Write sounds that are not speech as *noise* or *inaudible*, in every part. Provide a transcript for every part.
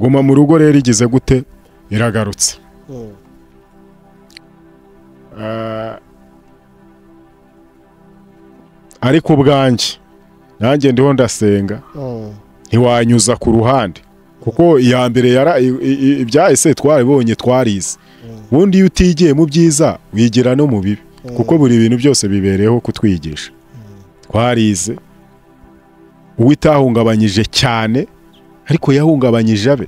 guma mu rugo rero igeze gute iragarutse hmm. ah. ariko ubwanjye nanjye ndiho ndasenga hmm. ntiwanyuza ku ruhande kuko iya mbere ibyahise twarabibonye twarize hmm. ubundi iyo utigiye mu byiza wigira no mu bibi kuko buri bintu byose bibereyeho kutwigisha twarize uwo itahungabanyije cyane ariko yahungabanyije abe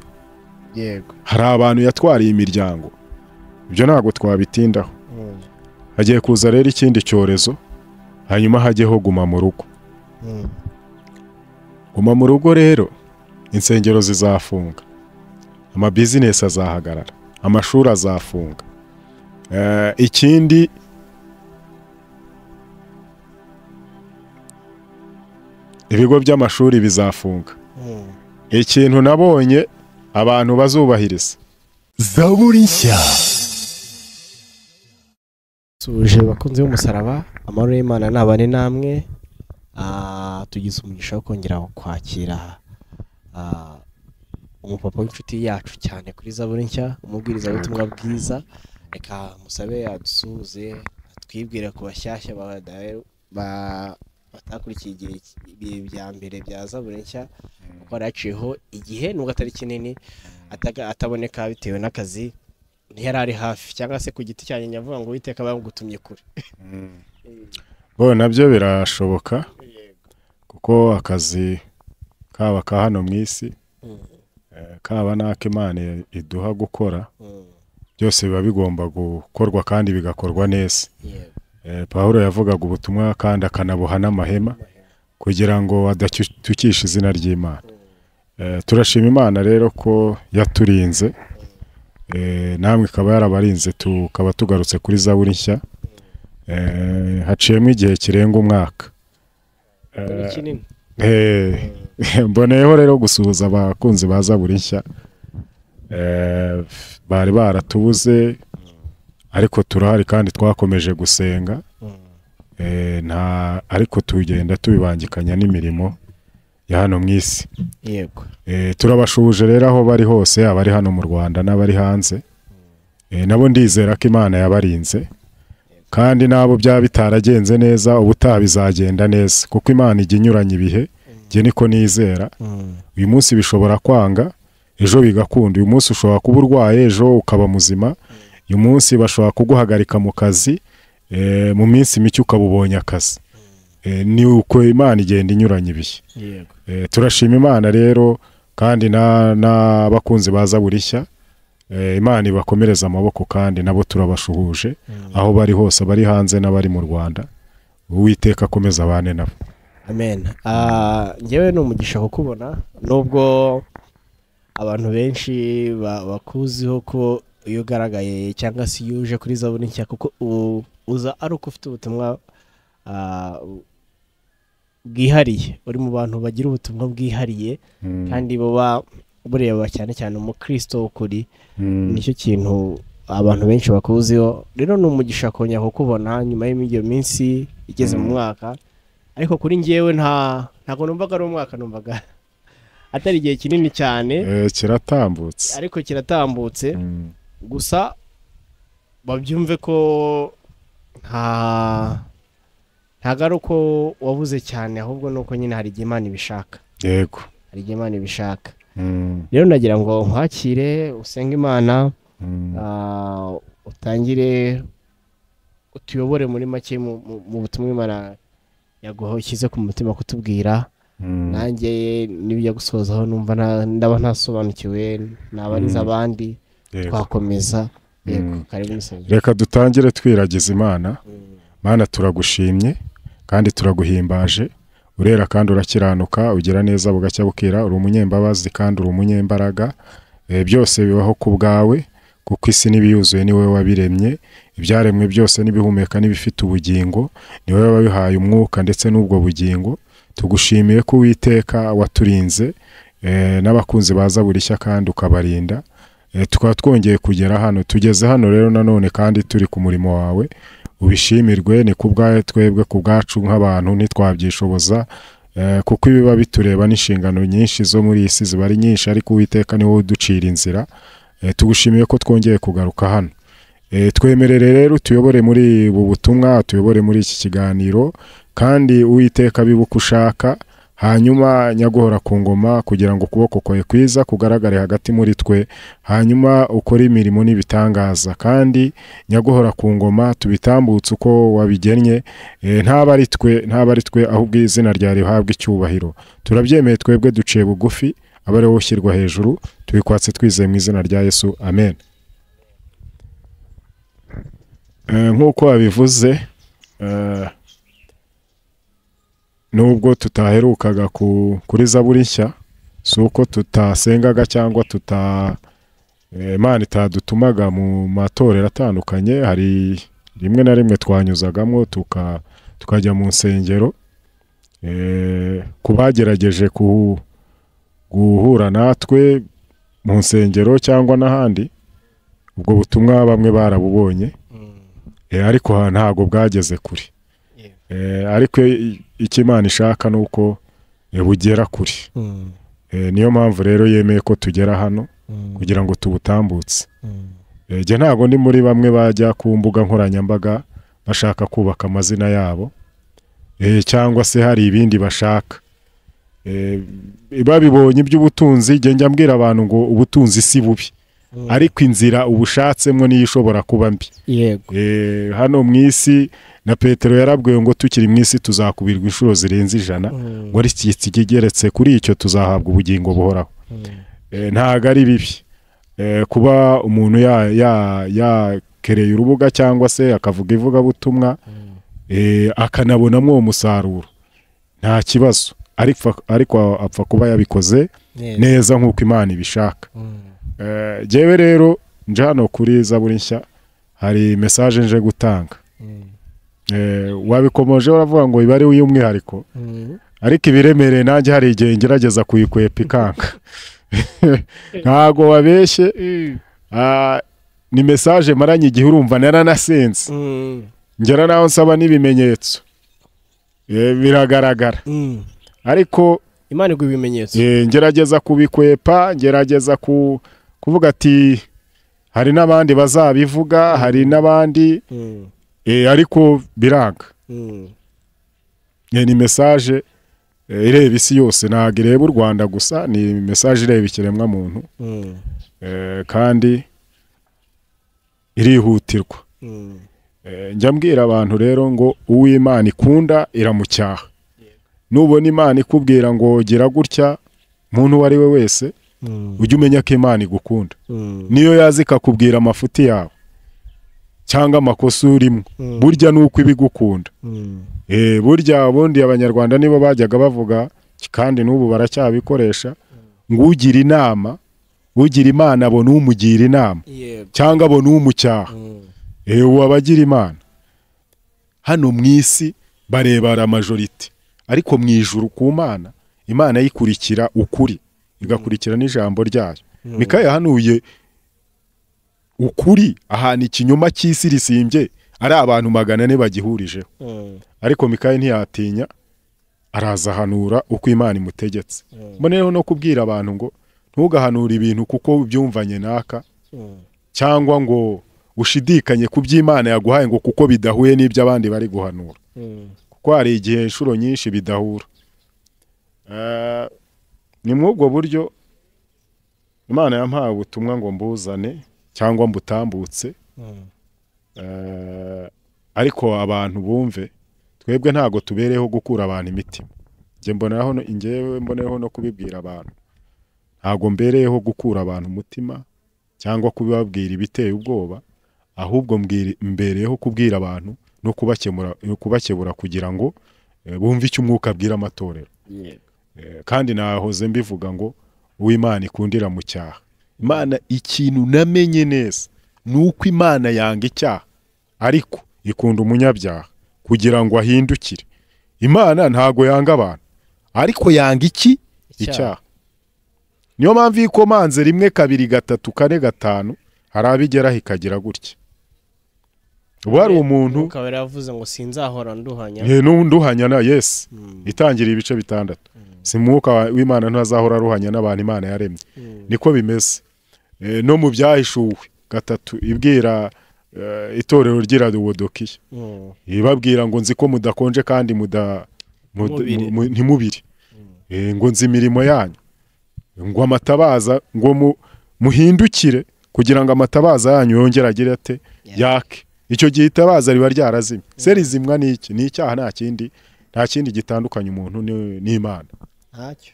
yego hari abantu yatwariye imiryango ibyo ntabwo twabitindaho mm. hagiye kuza rero ikindi cyorezo hanyuma hajyeho guma mu rugo mm. guma mu rugo rero insengero zizafunga amabizinesi azahagarara amashuri azafunga eh, ikindi ibigo by'amashuri bizafunga mm. ikintu nabonye abantu bazubahiriza zaburi nshya suje bakunzi b'umusaraba amahoro y'imana ntabane namwe ah, tugize umugisha wo kongera kwakira ah, umupapa w'inshuti yacu cyane kuri zaburi nshya umubwiriza w'ubutumwa bwiza reka musabe adusuhuze atwibwire ku bashyashya ba batakurikiye igihe bya mbere bya zaburi nshya kuko yaraciyeho igihe nubwo atari kinini ataboneka bitewe n'akazi ntiyari ari hafi cyangwa se ku giti cya nyavuga ngo witeka bagutumye kure mm. bo nabyo birashoboka kuko akazi kaba ka hano mu isi eh, kaba n'ak'imana iduha gukora mm. byose biba bigomba gukorwa kandi bigakorwa neza Eh, Pawulo yavugaga ubutumwa kandi akanabuha n'amahema kugira ngo adatukisha izina ry'imana eh, turashima imana rero ko yaturinze eh, namwe ikaba yarabarinze tukaba tugarutse kuri zaburi nshya haciyemo igihe kirenga umwaka mboneyeho rero gusuhuza abakunzi ba zaburi nshya bari baratubuze ariko turahari kandi twakomeje gusenga mm. eh, nta ariko tugenda tubibangikanya n'imirimo ya hano mu isi yego eh, turabashuje rero aho bari hose abari hano mu rwanda n'abari hanze mm. eh, nabo ndizera ko imana yabarinze kandi n'abo byaba bitaragenze neza ubutaha bizagenda neza kuko imana ijya inyuranya ibihe njye mm. niko nizera uyu munsi bishobora kwanga ejo bigakunda uyu munsi ushobora kuba urwaye ejo ukaba muzima uyu munsi bashobora kuguhagarika mu kazi eh, mu minsi mike ukaba ubonye akazi hmm. eh, ni uko imana igenda inyuranye ibihe eh, turashima imana rero kandi n'abakunzi baza burishya imana ibakomereza amaboko kandi nabo turabashuhuje hmm. aho bari hose bari hanze n'abari mu rwanda uwiteka akomeza abane nabo amen ah, ngewe ni umugisha kukubona nubwo abantu benshi bakuziho ko iyo ugaragaye cyangwa se iyo uje kuri zaburi nshya kuko uza ari uko ufite ubutumwa ah, bwihariye uri mu bantu bagira ubutumwa bwihariye hmm. kandi buba bureba cyane cyane umukristo w'ukuri hmm. nicyo kintu abantu benshi bakuziho rero ni umugisha kongera kukubona nyuma y'iyo minsi igeze mu hmm. mwaka ariko kuri ngewe ntabwo numvaga ari umwaka numvaga atari igihe kinini cyane eh, kiratambutse ariko kiratambutse gusa babyumve ko nta ari uko wabuze cyane ahubwo ni uko nyine hari igihe imana ibishaka yego hari igihe imana ibishaka hmm. rero nagira ngo nkwakire usenge imana hmm. ah, utangire utuyobore muri make mu butumwa imana yagushyize ku mutima kutubwira hmm. nanjye nibyo gusozaho numva ndaba ntasobanukiwe nabariza abandi twakomeza mm. reka dutangire twiragiza imana mm. mana turagushimye kandi turaguhimbaje urera kandi urakiranuka ugira neza bugacya bukira uri umunyembabazi kandi uri umunyembaraga eh, byose bibaho ku bwawe kuko isi n'ibiyuzuye ni wowe wabiremye ibyaremwe byose n'ibihumeka n'ibifite ubugingo ni wowe wabihaye umwuka ndetse n'ubwo bugingo tugushimiye ko uwiteka waturinze eh, n'abakunzi baza burishya kandi ukabarinda Eh, tukaba twongeye kugera hano tugeze hano rero nanone kandi turi ku murimo wawe ubishimirwe ni ku bwawe twebwe ku bwacu nk'abantu ntitwabyishoboza eh, kuko ibiba bitureba n'inshingano nyinshi zo muri iyi si ziba ari nyinshi ariko uwiteka ni wowe uducira inzira eh, tugushimiye ko twongeye kugaruka hano twemerere rero tuyobore muri ubu butumwa tuyobore muri iki kiganiro kandi uwiteka bibuka ushaka hanyuma nyaguhora ku ngoma kugira ngo ukuboko kwawe kwiza kugaragare hagati muri twe hanyuma ukore imirimo n'ibitangaza kandi nyaguhora ku ngoma tubitambutse uko wabigennye eh, ntaba ari twe ntabwo ari twe ahubwo izina ryawe rihabwa icyubahiro turabyemeye twebwe duciye bugufi aba ariwe ushyirwa hejuru tubikwatse twizeye mu izina rya yesu amen eh, nk'uko wabivuze eh, nubwo tutaherukaga kuri zaburi nshya si uko tutasengaga cyangwa tuta eh, imana itadutumaga mu matorero atandukanye hari rimwe na rimwe twanyuzagamo tukajya mu nsengero eh, ku bagerageje guhura natwe mu nsengero cyangwa n'ahandi ubwo butumwa bamwe barabubonye mm. eh, ariko ntabwo bwageze kure ariko icyo imana ishaka ni uko bugera kure mm. eh, niyo mpamvu rero yemeye ko tugera hano mm. kugira ngo tubutambutse njye mm. eh, ntabwo ndi muri bamwe bajya ku mbuga nkoranyambaga bashaka kubaka amazina yabo eh, cyangwa se hari ibindi bashaka babibonye iby'ubutunzi njya mbwira abantu ngo ubutunzi si bubi Mm. ariko inzira uba ushatsemo niyo ishobora kuba mbi eh, hano mu isi na petero yarabwiwe ngo tukiri mu isi tuzakubirwa inshuro zirenze ijana mm. ngo ari kigeretse kuri icyo tuzahabwa ubugingo buhoraho mm. eh, ntabwo ari bibi eh, kuba umuntu yakereye urubuga cyangwa se akavuga ivugabutumwa akanabonamo uwo musaruro nta kibazo ariko apfa kuba yabikoze neza nk'uko imana ibishaka ngewe eh, rero nje hano kuri zaburi nshya hari mesaje nje gutanga mm. eh, wabikomoje uravuga ngo iba ari iy'umwihariko mm. ariko ibiremereye nanjye hari igihe ngerageza kuyikwepa ikanga *laughs* ntabwo wabeshye ah, ni mesaje maranye igihe urumva naranasenze mm. ngera naho nsaba n'ibimenyetso eh, biragaragara ariko imana iguha ibimenyetso ngerageza kubikwepa ngerageza ku kuvuga ati hari n'abandi bazabivuga hari mm. n'abandi mm. Eh, ariko biranga mm. ni mesaje eh, ireba isi yose ntabwo ireba u rwanda gusa ni mesaje ireba muntu eh, kandi irihutirwa njya mbwira abantu rero ngo uw'imana ikunda iramucyaha nubona imana ikubwira ngo gira gutya muntu uwo ari we wese Mm. ujye umenya ko imana igukunda mm. niyo yazi ikakubwira amafuti yawe cyangwa amakosa urimo mm. burya ni uko ibigukunda eh, burya ubundi abanyarwanda nibo bajyaga bavuga kandi n'ubu baracyabikoresha ngo ugira inama ugira imana abona umugira inama cyangwa abona umucyaha eh, ubu imana hano mu isi barebara majoriti ariko mu ijuru ku mana imana yikurikira ukuri igakurikira n'ijambo ryayo hmm. mika yahanuye ukuri ahantu ikinyoma cy'isi risimbye ari abantu magana ane bagihurijeho hmm. ariko mikayi ntiyatinya arazahanura uko imana imutegetse hmm. mboneyeho no kubwira abantu ngo ntugahanure ibintu kuko byumvanye naka cyangwa ngo ushidikanye ku by'imana yaguhaye ngo kuko bidahuye n'ibyo abandi bari guhanura kuko hari igihe inshuro nyinshi bidahura eh, ni muri ubwo buryo imana yampaye ubutumwa ngo mbuzane cyangwa mbutambutse hmm. eh, ariko abantu bumve twebwe ntabwo tubereho gukura abantu imitima ngewe mbonereho no kubibwira abantu ntabwo mbereyeho gukura abantu umutima cyangwa kubibabwira ibiteye ubwoba ahubwo mbereyeho kubwira abantu no kubakemura kubakebura kugira ngo eh, bumve icyo umwuka abwira amatorero Eh, kandi nahoze mbivuga ngo uw'imana ikundira mu cyaha imana ikintu namenye neza ni uko imana yanga icyaha ariko ikunda umunyabyaha kugira ngo ahindukire imana ntago yanga abantu ariko yanga iki icyaha niyo mpamvu iyo ikomanze rimwe kabiri gatatu kane gatanu hari abigeraho ikagira gutya ubu hari umuntu ukaba yaravuze ngo sinzahora nduhanya eh, nduhanya na yesi hmm. itangira ibice bitandatu hmm. Simwuka w'imana ntazahora aruhanya n'abantu imana yaremye hmm. niko bimeze eh, no mu byahishuwe gatatu ibwira eh, itorero ry'iradowodokiya hmm. ibabwira ngo nzi ko mudakonje kandi ntimubiri hmm. eh, ngo nzi imirimo yanyu ngo amatabaza ngo muhindukire kugira ngo amatabaza yanyu yongere agire ate yake icyo gihe itabaza riba ryarazimye se rizimwa ni iki ni icyaha nta kindi nta kindi gitandukanye umuntu n'imana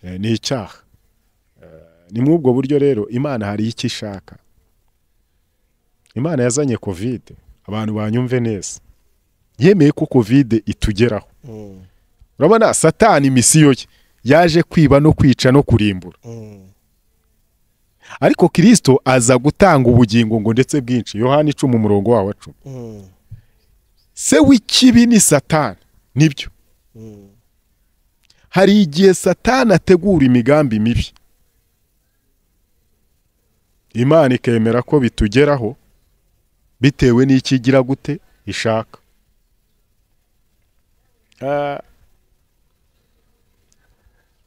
Eh, ni icyaha eh, ni muri ubwo buryo rero imana hari icyo ishaka imana yazanye kovide abantu banyumve neza yemeye ko kovide itugeraho mm. urabona satani imisiyo ye yaje kwiba no kwica no kurimbura mm. ariko kirisito aza gutanga ubugingo ngo ndetse bwinshi yohani icuma umurongo wawe cumi mm. se w'ikibi ni satani nibyo hari igihe satani ategura imigambi mibi imana ikemera ko bitugeraho bitewe n'icyo igira gute ishaka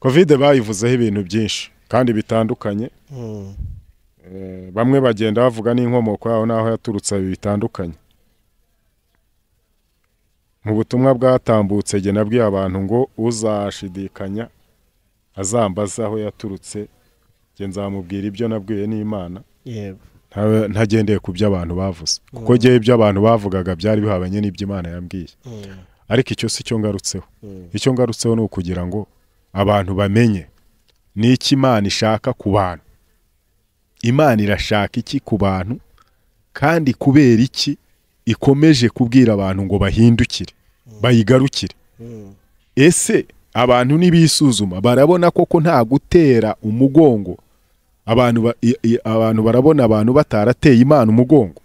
kovide ah, bayivuzeho ibintu byinshi kandi bitandukanye hmm. eh, bamwe bagenda bavuga n'inkomoko yaho n'aho yaturutse bitandukanye mu butumwa bwatambutse jye nabwiye abantu ngo uzashidikanya azambaze aho yaturutse jye nzamubwira ibyo nabwiye n'imana ntagendeye ku byo abantu bavuze mm. kuko jyewe ibyo abantu bavugaga byari bihabanye n'ibyo imana yambwiye mm. ariko icyo si cyo ngarutseho mm. icyo ngarutseho ni ukugira ngo abantu bamenye n'iki imana ishaka ku bantu imana irashaka iki ku bantu kandi kubera iki ikomeje kubwira abantu ngo bahindukire bayigarukire hmm. ese abantu ntibisuzuma barabona koko nta gutera umugongo abantu abantu barabona abantu batarateye imana umugongo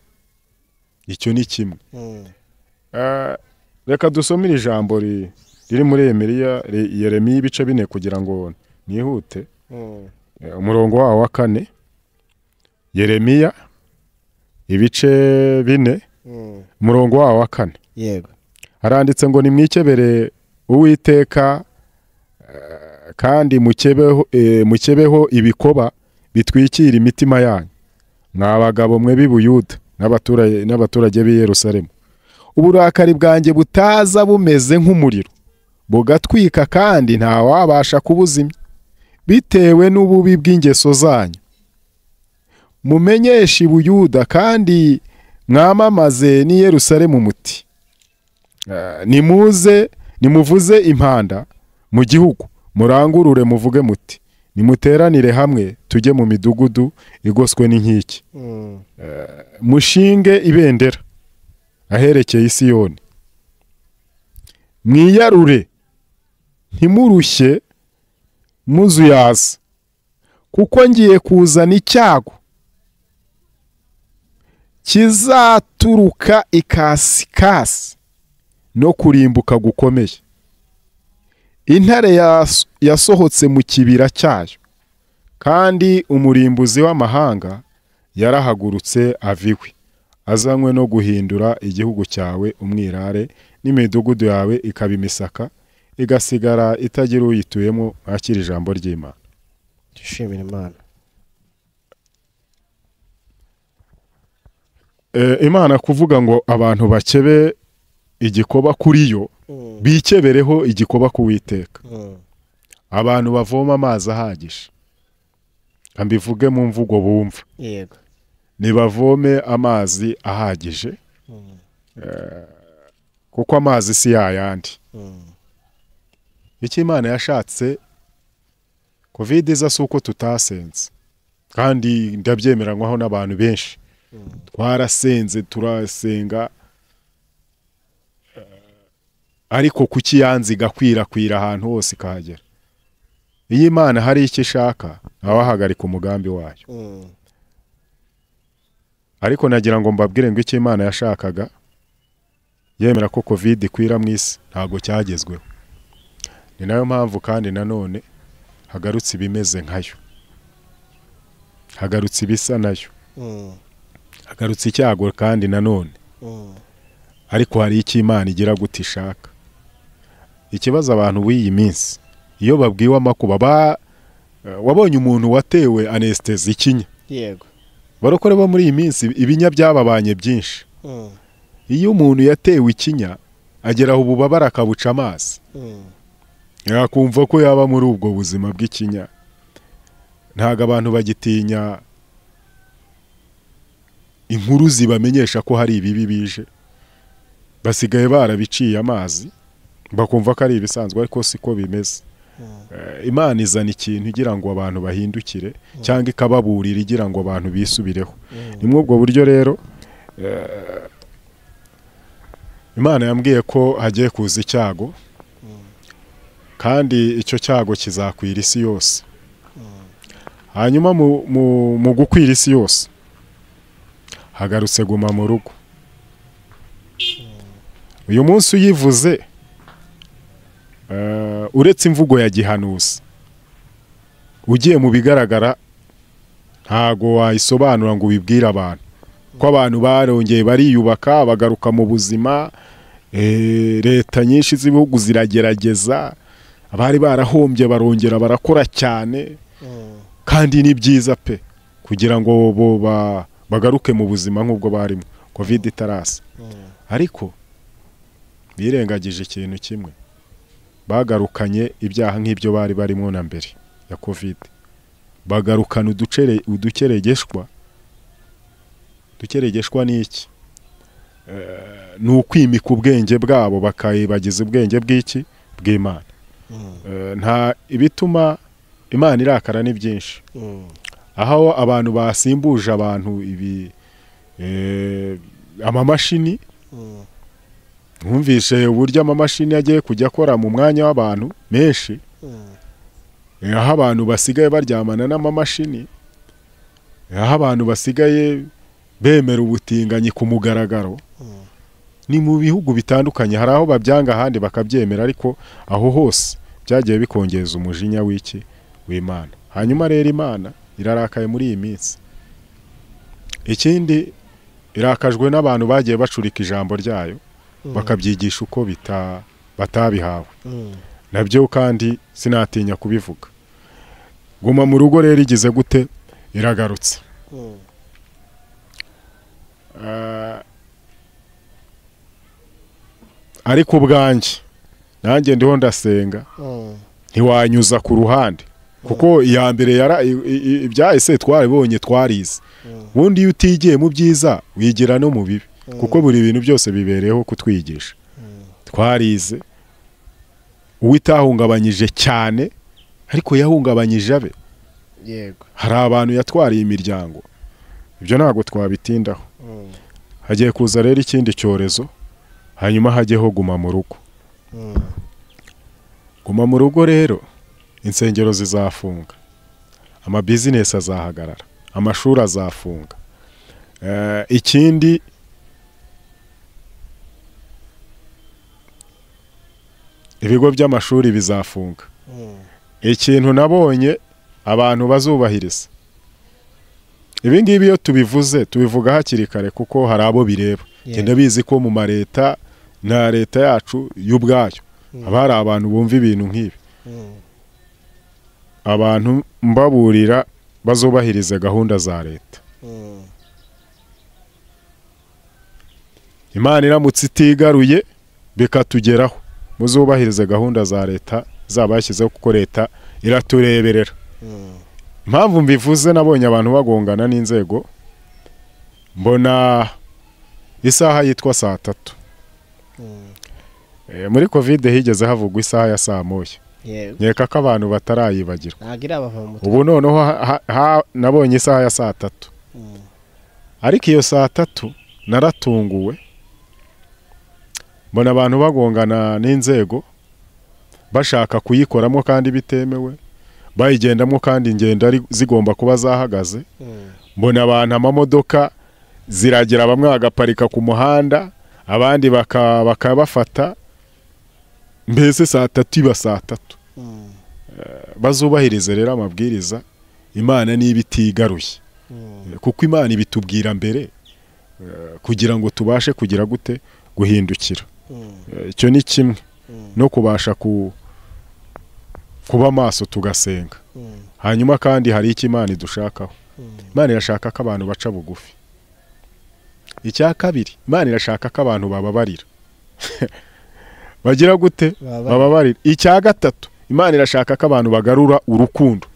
icyo ni kimwe hmm. eh, reka dusomere ijambo riri muri emeriya yeremiya ibice bine kugira ngo nihute hmm. eh, umurongo wawo wa kane yeremiya ibice bine murongo wawo wa kane yego haranditse ngo nimwikebere uwiteka eh, kandi eh, mukebeho ibikoba bitwikira imitima yanyu ni abagabo mwe Buyuda n'abaturage b'i Yerusalemu uburakari bwanjye butaza bumeze nk'umuriro bugatwika kandi ntawabasha kubuzimya bitewe n'ububi bw'ingeso zanyu mumenyeshe buyuda kandi mwamamaze n'i Yerusalemu muti eh, nimuze nimuvuze impanda mu gihugu murangurure muvuge muti nimuteranire hamwe tujye mu midugudu igoswe n'inkiki mm. eh, mushinge ibendera aherekeye isiyoni mwiyarure ntimurushye muzuyaza kuko ngiye kuzana icyago kizaturuka ikasikasi no kurimbuka gukomeye intare yasohotse mu kibira cyayo kandi umurimbuzi w'amahanga yarahagurutse aviwe azanywe no guhindura igihugu cyawe umwirare n'imidugudu yawe ikaba imisaka igasigara itagira uyituyemo mwakira ijambo ry'imana dushimira imana Eh, imana kuvuga ngo abantu bakebe igikoba kuri yo mm. bikebereho igikoba ku kuwiteka mm. abantu bavoma amazi ahagije mbivuge mu mvugo bumva ntibavome amazi ahagije mm. eh, kuko amazi si yayandi icyo imana yashatse kovide iza si uko tutasenze kandi ndabyemera n'abantu benshi twarasenze turasenga eh, ariko kuki yanze igakwirakwira ahantu hose ikahagera iyo imana hari icyo ishaka ntawahagarika umugambi wayo ariko nagira ngo mbabwire ngo icyo imana yashakaga yemera ko kovide ikwira mu isi ntabwo cyagezweho ni nayo mpamvu kandi nanone hagarutse ibimeze nkayo hagarutse ibisa nayo mm. agarutse icyago kandi nanone mm. ariko hari icyo imana igira gute ishaka ikibazo abantu b'iyi minsi iyo babwiwe amakuba ba eh, wabonye umuntu watewe anesitezi ikinya yego barokore bo muri iyi minsi ibinya byababanye byinshi mm. iyo umuntu yatewe ikinya agera aho ububabare akabuca amazi mm. yakumva ko yaba muri ubwo buzima bw'ikinya ntabwo abantu bagitinya inkuru zibamenyesha ko hari ibibi bije basigaye barabiciye amazi bakumva ko ari ibisanzwe ariko siko bimeze eh, imana izana ikintu igira ngo abantu bahindukire cyangwa ikababurira igira ngo abantu bisubireho hmm. ni muri ubwo buryo rero eh, imana yambwiye ko hagiye kuza icyago hmm. kandi icyo cyago kizakwira isi yose hmm. hanyuma mu gukwira isi yose hagarutse guma mu rugo uyu munsi uyivuze eh, uretse imvugo ya gihanuzi ugiye mu bigaragara ntago wayisobanura ngo ubibwire abantu ko abantu barongeye bariyubaka bagaruka mu buzima eh, leta nyinshi z'ibihugu ziragerageza abari barahombye barongera barakora cyane mm. kandi ni byiza pe kugira ngo bo ba bagaruke mu buzima nk'ubwo barimo kovide itarasa hmm. ariko birengagije ikintu kimwe bagarukanye ibyaha nk'ibyo bari barimo na mbere ya kovide bagarukana udukeregeshwa udukeregeshwa ni iki eh, ni ukwimika ubwenge bwabo bakayibagiza ubwenge bw'iki bw'imana hmm. eh, nta ibituma imana irakara ni byinshi hmm. aho abantu basimbuje abantu ibi e, amamashini mwumvise mm. uburyo amamashini agiye kujya akora mu mwanya w'abantu menshi mm. e, aho abantu basigaye baryamana n'amamashini e, aho abantu basigaye bemera ubutinganyi ku mugaragaro mm. ni mu bihugu bitandukanye hari aho babyanga ahandi bakabyemera ariko aho hose byagiye bikongeza umujinya w'iki w'imana hanyuma rero imana irarakaye muri iyi minsi ikindi irakajwe n'abantu bagiye bacurika ijambo ryayo mm. bakabyigisha uko batabihawe mm. nabyo kandi sinatinya kubivuga guma mu rugo rero igeze gute iragarutse mm. ah, ariko ubwanjye nanjye ndiho ndasenga ntiwanyuza ku ruhande kuko iya mbere ibyahise twaribonye twarize mm. ubundi iyo utigiye mu byiza wigira no mu bibi mm. kuko buri bintu byose bibereyeho kutwigisha mm. twarize uwitahungabanyije cyane ariko yahungabanyije abe hari abantu yatwariye imiryango ibyo ntabwo twabitindaho hagiye kuza rero ikindi cyorezo hanyuma hajyeho guma mu rugo guma mu rugo rero insengero zizafunga amabizinesi azahagarara amashuri azafunga eh, ikindi ibigo by'amashuri bizafunga hmm. ikintu nabonye abantu bazubahiriza ibi ngibi iyo tubivuze tubivuga hakiri kare kuko hari abo bireba genda bizi ko mu ma na leta yacu y'ubwayo hmm. haba hari abantu bumva ibintu nk'ibi hmm. abantu mbaburira bazubahiriza gahunda za leta imana iramutse itigaruye bikatugeraho muzubahirize gahunda za leta zabashyizeho kuko leta iratureberera impamvu mbivuze nabonye abantu bagongana n'inzego mbona isaha yitwa saa tatu mm. eh, muri kovide higeze havugwa isaha ya saa moya nkeka ko abantu batarayibagirwa ubu noneho nabonye isaha ya saa tatu mm. ariko iyo saa tatu naratunguwe mbona abantu bagongana n'inzego bashaka kuyikoramo kandi bitemewe bayigendamo kandi ingendo zigomba kuba zahagaze mm. mbona abantu amamodoka ziragira bamwe bagaparika ku muhanda abandi bakabafata mbese saa tatu iba saa tatu Eh, bazubahiriza rero amabwiriza imana niba itigaruye hmm. eh, kuko imana ibitubwira mbere eh, kugira ngo tubashe kugira gute guhindukira hmm. icyo ni kimwe hmm. no kubasha kuba maso tugasenga hanyuma kandi hari icyo imana idushakaho imana irashaka ko abantu baca bugufi icya kabiri imana irashaka ko abantu bababarira *laughs* bagira gute bababarira icya gatatu imana irashaka ko abantu bagarura urukundo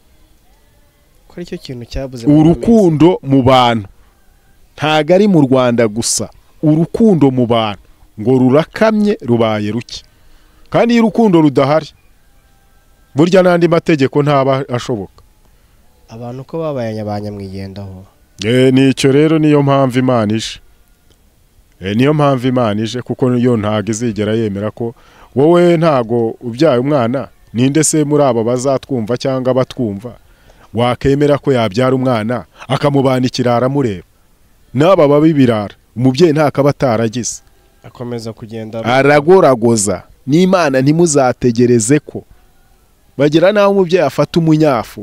urukundo mu bantu ntago ari mu rwanda gusa urukundo mu bantu ngo rurakamye rubaye ruke kandi iyo urukundo rudahari burya n'andi mategeko ntaba ashoboka abantu uko babaye abanyamwigendaho e, nicyo rero niyo mpamvu imana ije e, niyo mpamvu imana ije kuko yo ntago izigera yemera ko wowe ntago ubyaye umwana ninde se muri aba bazatwumva cyangwa abatwumva wakemera ko yabyara umwana akamubana ikirara amureba n'aba babibirara umubyeyi ntakaba ataragize akomeza kugenda aragoragoza n'imana ntimuzategereze ko bagera n'aho umubyeyi afata umunyafu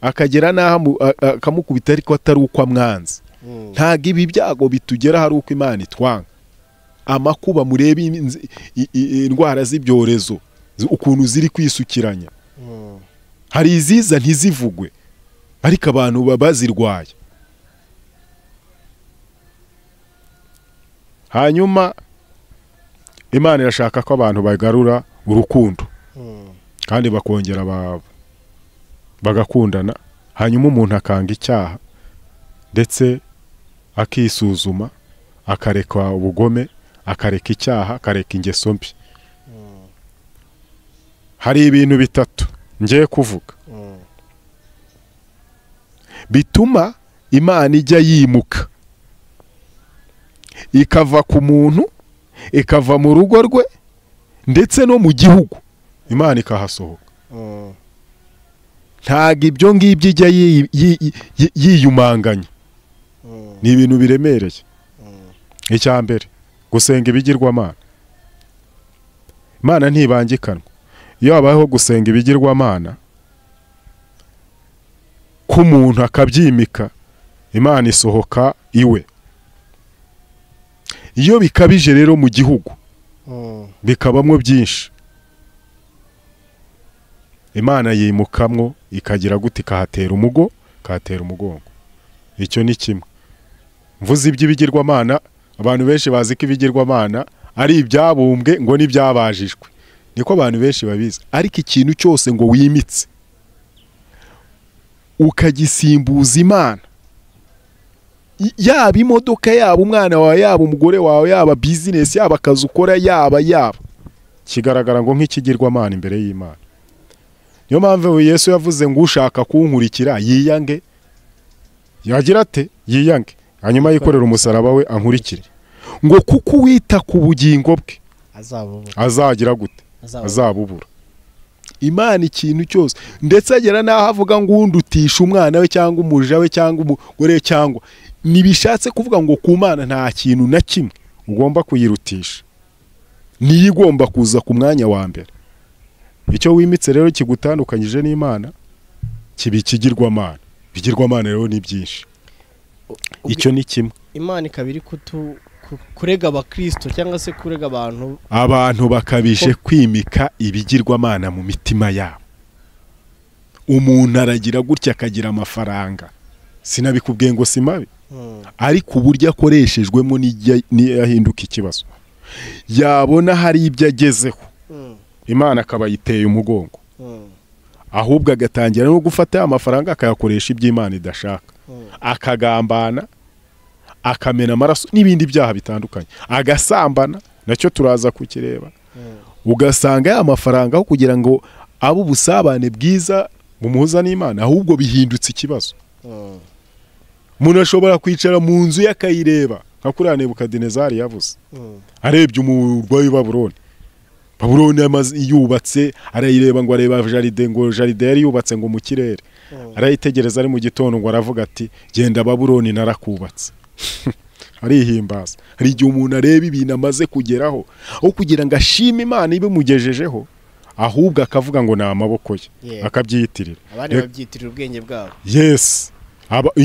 akagera n'aho akamukubita ariko atari uko amwanze hmm. ntabwo ibi byago bitugera hari uko imana itwanga amakuba mureba indwara z'ibyorezo ukuntu ziri kwisukiranya hmm. hari iziza ntizivugwe ariko abantu bazirwaye hanyuma imana irashaka ko abantu bagarura urukundo hmm. kandi bakongera bagakundana hanyuma umuntu akanga icyaha ndetse akisuzuma akareka ubugome akareka icyaha akareka ingeso mbi hari ibintu bitatu ngiye kuvuga bituma imana ijya yimuka ikava ku muntu ikava mu rugo rwe ndetse no mu gihugu imana ikahasohoka ntabwo ibyo ngibyo ijya yiyumanganya ni ibintu biremereye icya mbere gusenga ibigirwamana imana ntibangikanwa iyo habayeho gusenga ibigirwamana k'umuntu akabyimika imana isohoka iwe iyo bikabije rero mu gihugu mm. bikabamo byinshi imana yimukamwo ikagira gute ikahatera umugo ikahatera umugongo icyo ni kimwe mvuze iby'ibigirwamana abantu benshi bazi ko ibigirwamana ari ibyabumbwe ngo n'ibyabajijwe niko abantu benshi babizi ariko ikintu cyose ngo wimitse ukagisimbuza imana yaba imodoka yaba umwana wawe yaba umugore wawe yaba bizinesi yaba akazi ukora yaba yaba kigaragara ngo nk'ikigirwamana imbere y'imana niyo mpamvu Yesu yavuze ngo ushaka kunkurikira yiyange yagira ate yiyange hanyuma yikorera umusaraba we ankurikire ngo kuko uwita ku bugingo bwe azagira gute azabubura imana ikintu cyose ndetse agera n'aho avuga ngo undi umwana we cyangwa umuja we cyangwa umugore we cyangwa ntibishatse kuvuga ngo ku mana nta kintu na kimwe ugomba kuyirutisha niyo igomba kuza ku mwanya wa mbere icyo wimitse rero kigutandukanyije n'imana kiba ikigirwamana ibigirwamana rero ni byinshi icyo ni kimwe imana ikaba iri kutu kurega abakristo cyangwa se kurega abantu abantu bakabije kwimika ibigirwamana mu mitima yabo umuntu aragira gutya akagira amafaranga sinabikubwiye ngo si mabi hmm. ariko uburyo akoreshejwemo n'iyo yahinduka ikibazo yabona hari ibyo agezeho hmm. imana akaba yiteye umugongo hmm. ahubwo agatangira no gufata amafaranga akayakoresha iby’Imana idashaka akagambana akamena amaraso n'ibindi byaha bitandukanye agasambana nacyo turaza kukireba hmm. ugasanga ya mafaranga aho kugira ngo abe ubusabane bwiza bumuhuza n'imana ahubwo bihindutse ikibazo hmm. umuntu ashobora kwicara mu nzu ye akayireba nka kuriya nebukadinezari yavuze hmm. arebye umurwayi w'i baburoni yubatse arayireba ngo areba jaride ngo jaride yari yubatse ngo mu kirere arayitegereza ari mu gitondo ngo aravuga ati genda baburoni narakubatse *laughs* arihimbaza hari igihe umuntu areba ibintu amaze kugeraho aho kugira ngo ashime imana ibimugejejeho ahubwo akavuga ngo ni amaboko ye akabyiyitirira abandi babyiyitirira ubwenge bwabo yesi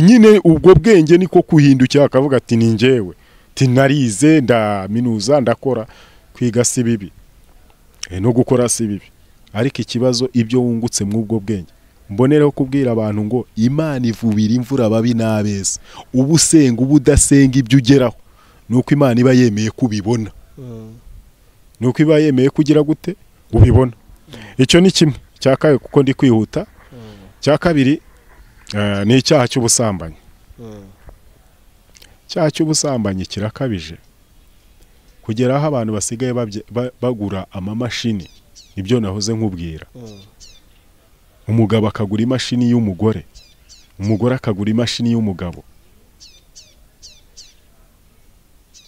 nyine ubwo bwenge niko kuhindukira akavuga ati ni ngewe tinarize ndaminuza ndakora kwiga si bibi eh, no gukora si bibi ariko ikibazo ibyo wungutse mu ubwo bwenge mbonereho kubwira abantu ngo imana ivubira imvura ababi n'abeza uba usenga ibyo ugeraho ni uko imana iba yemeye kubibona ubibona mm. ni uko iba yemeye kugira gute ubibona mm. icyo ni kimwe cya kabiri kuko ndi kwihuta mm. cya kabiri eh, ni icyaha cy'ubusambanyi icyaha cy'ubusambanyi kirakabije kugera aho abantu basigaye bagura amamashini nibyo nahoze nkubwira umugabo akagura imashini y'umugore umugore akagura imashini y'umugabo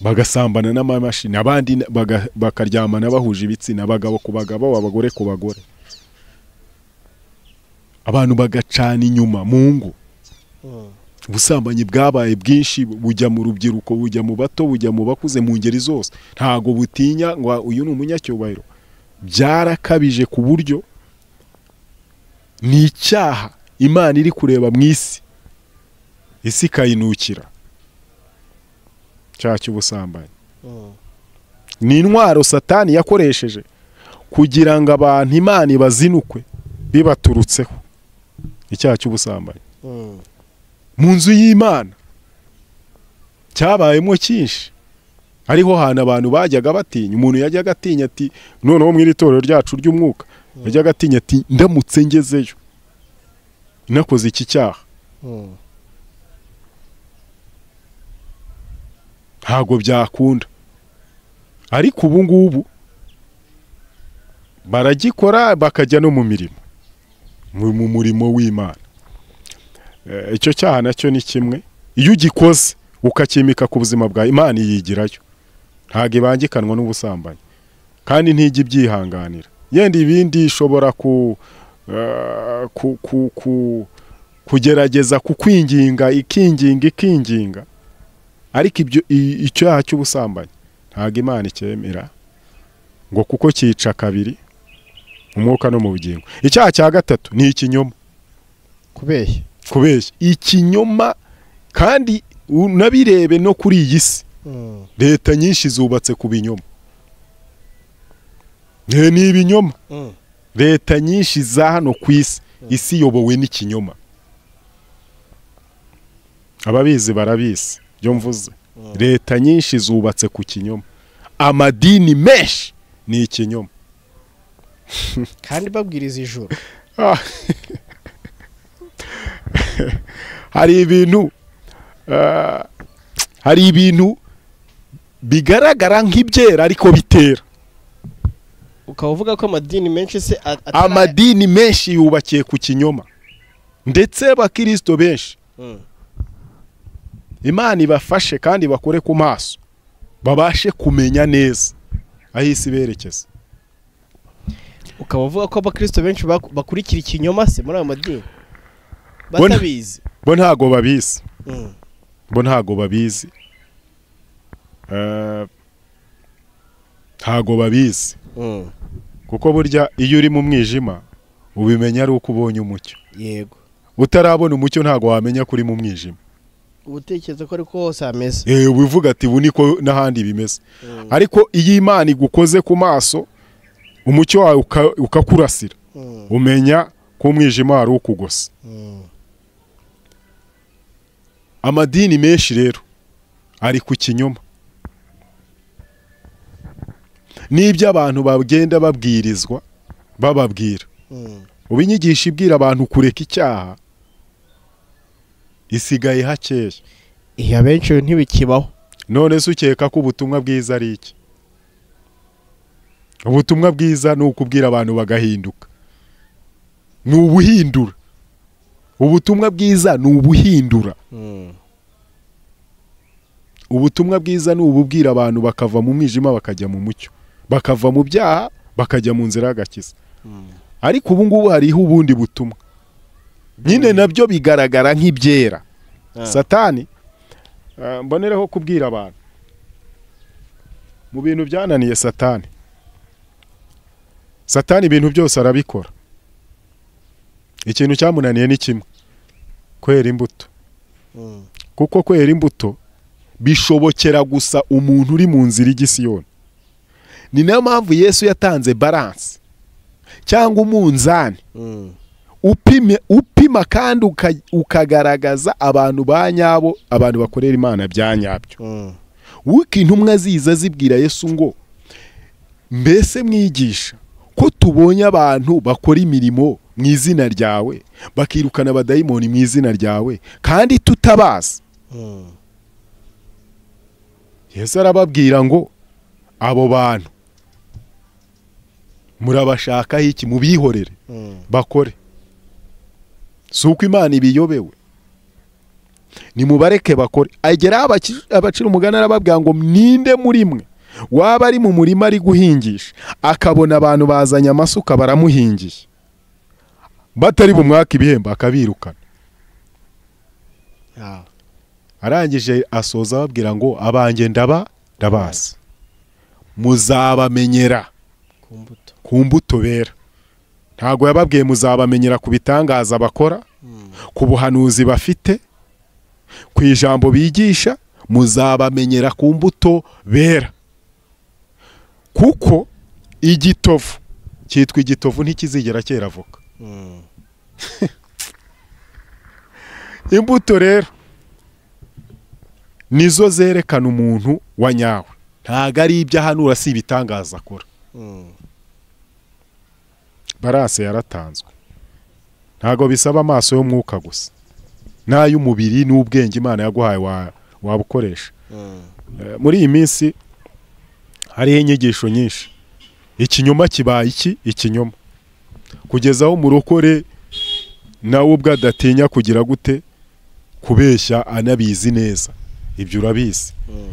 bagasambana n'amamashini abandi bakaryamana bahuje ibitsina abagabo ku bagabo abagore ku bagore abantu bagacana inyuma mu ngo hmm. ubusambanyi bwabaye bwinshi bujya mu rubyiruko bujya mu bato bujya mu bakuze mu ngeri zose ntago butinya ngo uyu ni umunyacyubahiro byarakabije ku buryo ni icyaha imana iri kureba mu isi isi ikayinukira cyaha cy'ubusambanyi hmm. ni intwaro satani yakoresheje kugira ngo abantu imana ibazinukwe bibaturutseho icyaha cy'ubusambanyi hmm. mu nzu y'imana cyabayemo cyinshi ariho hantu abantu bajyaga batinya umuntu yajyaga atinya ati noneho mu iri torero ryacu ry'umwuka ajya mm. agatinya ati ndamutse ngezeyo nakoze iki cyaha mm. ntabwo byakunda ariko ubu ngubu baragikora bakajya no mu mirimo mu murimo w'imana eh, icyo cyaha nacyo ni kimwe iyo ugikoze ukacyimika ku buzima bwa imana iyigirayo ntabwo ibangikanwa n'ubusambanyi kandi ntijya ibyihanganira yenda ibindi ishobora eh, ku kugerageza kukwinginga ikinginga ikinginga ariko ibyo icyaha cy'ubusambanyi ntabwo imana icyemera ngo kuko cyica kabiri umwuka no mu bugingo icyaha cya gatatu ni ikinyoma kubeshya kubeshya ikinyoma kandi unabirebe no kuri iyi si hmm. leta nyinshi zubatse ku binyoma ni ibinyoma mm. leta nyinshi za hano ku isi mm. isi iyobowe n'ikinyoma ababizi barabizi byo mvuze mm. leta nyinshi zubatse ku kinyoma amadini menshi ni ikinyoma *laughs* kandi babwiriza ijoro *laughs* hari ibintu eh, hari ibintu bigaragara nk'ibyera ariko bitera ukaba ko amadini menshi se amadini menshi yubakiye ku kinyoma ndetse abakirisito benshi hmm. imana ibafashe kandi bakore ku maso babashe kumenya neza aho isi berekeza ukaba uvuga ko abakirisito benshi bakurikira ikinyoma se muri ayo madini batabizi bo ntago babizi hmm. bo ntago babizi eh, ntago babizi kuko burya iyo uri mu mwijima ubimenya ari uko ubonye umucyo yego utarabona umucyo ntabwo wamenya ko uri mu mwijima ubutekereza ko ariko hose hameze yewe eh, ubivuga ati ubu niko n'ahandi bimeze mm. ariko iyo imana igukoze ku maso umucyo wawe ukakurasira mm. umenya ko umwijima wari ukugosa mm. amadini menshi rero ari ku kinyoma n'ibyo abantu bagenda babwirizwa bababwira hmm. ubu ibwira abantu kureka icyaha isigaye hakeya iya benshi ntibikibaho none se ukeka ko ubutumwa bwiza ari iki ubutumwa bwiza ni ukubwira abantu bagahinduka ni ubuhindura ubutumwa bwiza ni ubuhindura hmm. ubutumwa bwiza ni ububwira abantu bakava mu mwijima bakajya mu mucyo bakava mu byaha bakajya mu nzira y'agakiza hmm. ariko ubu ngubu hariho ubundi butumwa nyine hmm. nabyo bigaragara nk'ibyera eh. satani eh, mbonereho kubwira abantu mu bintu byananiye satani satani ibintu byose arabikora ikintu cyamunaniye ni kimwe kwera imbuto hmm. kuko kwera imbuto bishobokera gusa umuntu uri mu nzira y'igisiyoni ni nayo mpamvu yesu yatanze balance cyangwa umunzani mm. upima kandi ukagaragaza abantu ba nyabo abantu bakorera imana bya nyabyo mm. w'uko intumwa ziza zibwira yesu ngo mbese mwigisha ko tubonye abantu bakora imirimo mu izina ryawe bakirukana abadayimoni mu izina ryawe kandi tutabazi mm. yesu arababwira ngo abo bantu murabashakaho iki mubihorere hmm. bakore si uko imana ibiyobewe nimubareke bakore agera abacira umugana arababwira ngo ninde muri mwe waba ari mu murima ari guhingisha akabona abantu bazanye amasuka baramuhingiye batari bumwaka ibihembo akabirukana ah. arangije asoza ababwira ngo abange ndaba ndabasi muzabamenyera ku mbuto bera ntabwo yababwiye muzabamenyera ku bitangaza bakora hmm. ku buhanuzi bafite ku ijambo bigisha muzabamenyera ku mbuto bera kuko igitovu cyitwa igitovu ntikizigera kera avoka hmm. *laughs* imbuto rero nizo zerekana umuntu wa nyawe ntabwo ari ibyo ahanura si ibitangaza akora hmm. baranse yaratanzwe ntabwo bisaba amaso y'umwuka gusa n'ay'umubiri n'ubwenge imana yaguhaye wabukoresha mm. muri iyi minsi hariho inyigisho nyinshi ikinyoma kibaye iki ikinyoma kugeza aho umurokore nawe ubwo adatinya kugira gute kubeshya anabizi neza ibyo urabizi mm.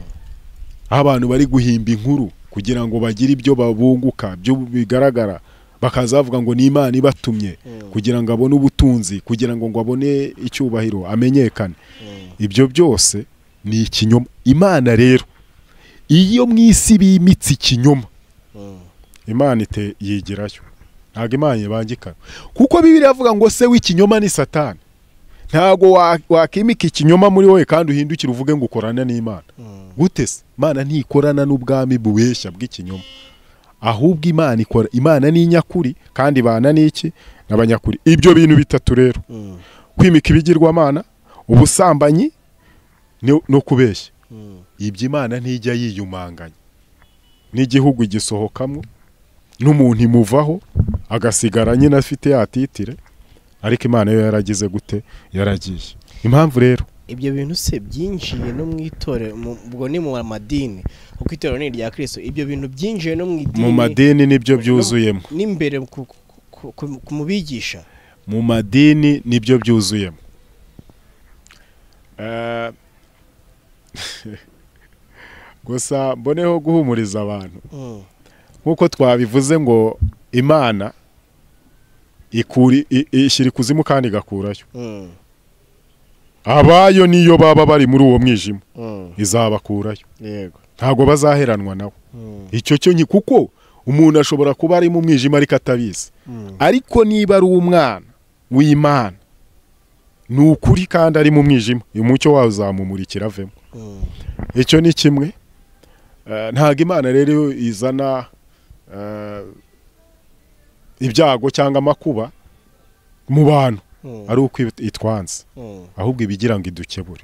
aho abantu bari guhimba inkuru kugira ngo bagire ibyo babunguka byo bigaragara bakaza bavuga ngo ni imana ibatumye mm. kugira ngo abone ubutunzi kugira ngo ngo abone icyubahiro amenyekane mm. ibyo byose ni ikinyoma imana rero iyo mu isi bimitse ikinyoma mm. imana yigirayo ntabwo imana ibangikana kuko bibiri avuga ngo se w'ikinyoma ni satani ntabwo wakimika ikinyoma muri wowe kandi uhindukire uvuge ngo ukorane n'imana gute se imana ntikorana n'ubwami bubeshya bw'ikinyoma ahubwo imana ikora imana ni inyakuri kandi ibana n'iki n'abanyakuri ibyo bintu bitatu rero hmm. kwimika ibigirwamana ubusambanyi no kubeshya hmm. ibyo imana ntijya yiyumanganya n'igihugu gisohokamo n'umuntu imuvaho agasigara nyine afite yatitire ariko imana yo yaragize gute yaragiye impamvu rero ibyo bintu se byinjiye no mu itorero ubwo ni mu madini kuko itorero ni irya kirisito ibyo bintu byinjiye no mu idini mu madini nibyo byuzuyemo n'imbere mu bigisha mu madini nibyo byuzuyemo eh, *laughs* gusa mboneho guhumuriza abantu mm. nk'uko twabivuze ngo imana ishyira ikuzimu kandi igakurayo mm. abayo niyo baba bari muri uwo mwijima mm. izabakurayo yego ntabwo bazaheranwa nawe hmm. icyo cyo kuko umuntu ashobora kuba ari mu mwijima ariko atabizi hmm. ariko niba ari umwana w'imana ni ukuri kandi ari mu mwijima uyu mucyo wawe uzamumurikira avemo hmm. icyo ni kimwe eh, ntabwo imana rero izana eh, ibyago cyangwa amakuba mu bantu ari uko itwanze ahubwo ibigira ngo idukebure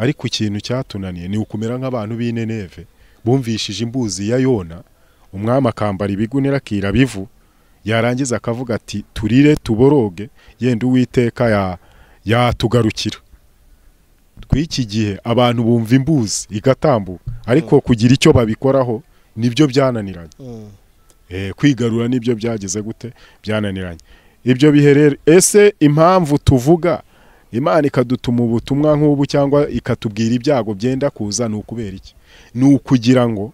ariko ikintu cyatunaniye ni ukumera nk'abantu b'ineneve bumvishije imbuzi ya yona umwami akambara ibigunira akira yarangiza akavuga ati turire tuboroge yenda uwiteka yatugarukira iki gihe abantu bumva imbuzi igatambuka ariko mm. kugira icyo babikoraho nibyo byananiranye mm. eh, kwigarura nibyo byageze gute byananiranye ibyo biherera ese impamvu tuvuga imana ikadutuma ubutumwa nk'ubu cyangwa ikatubwira ibyago byenda kuza ni ukubera iki ni ukugira ngo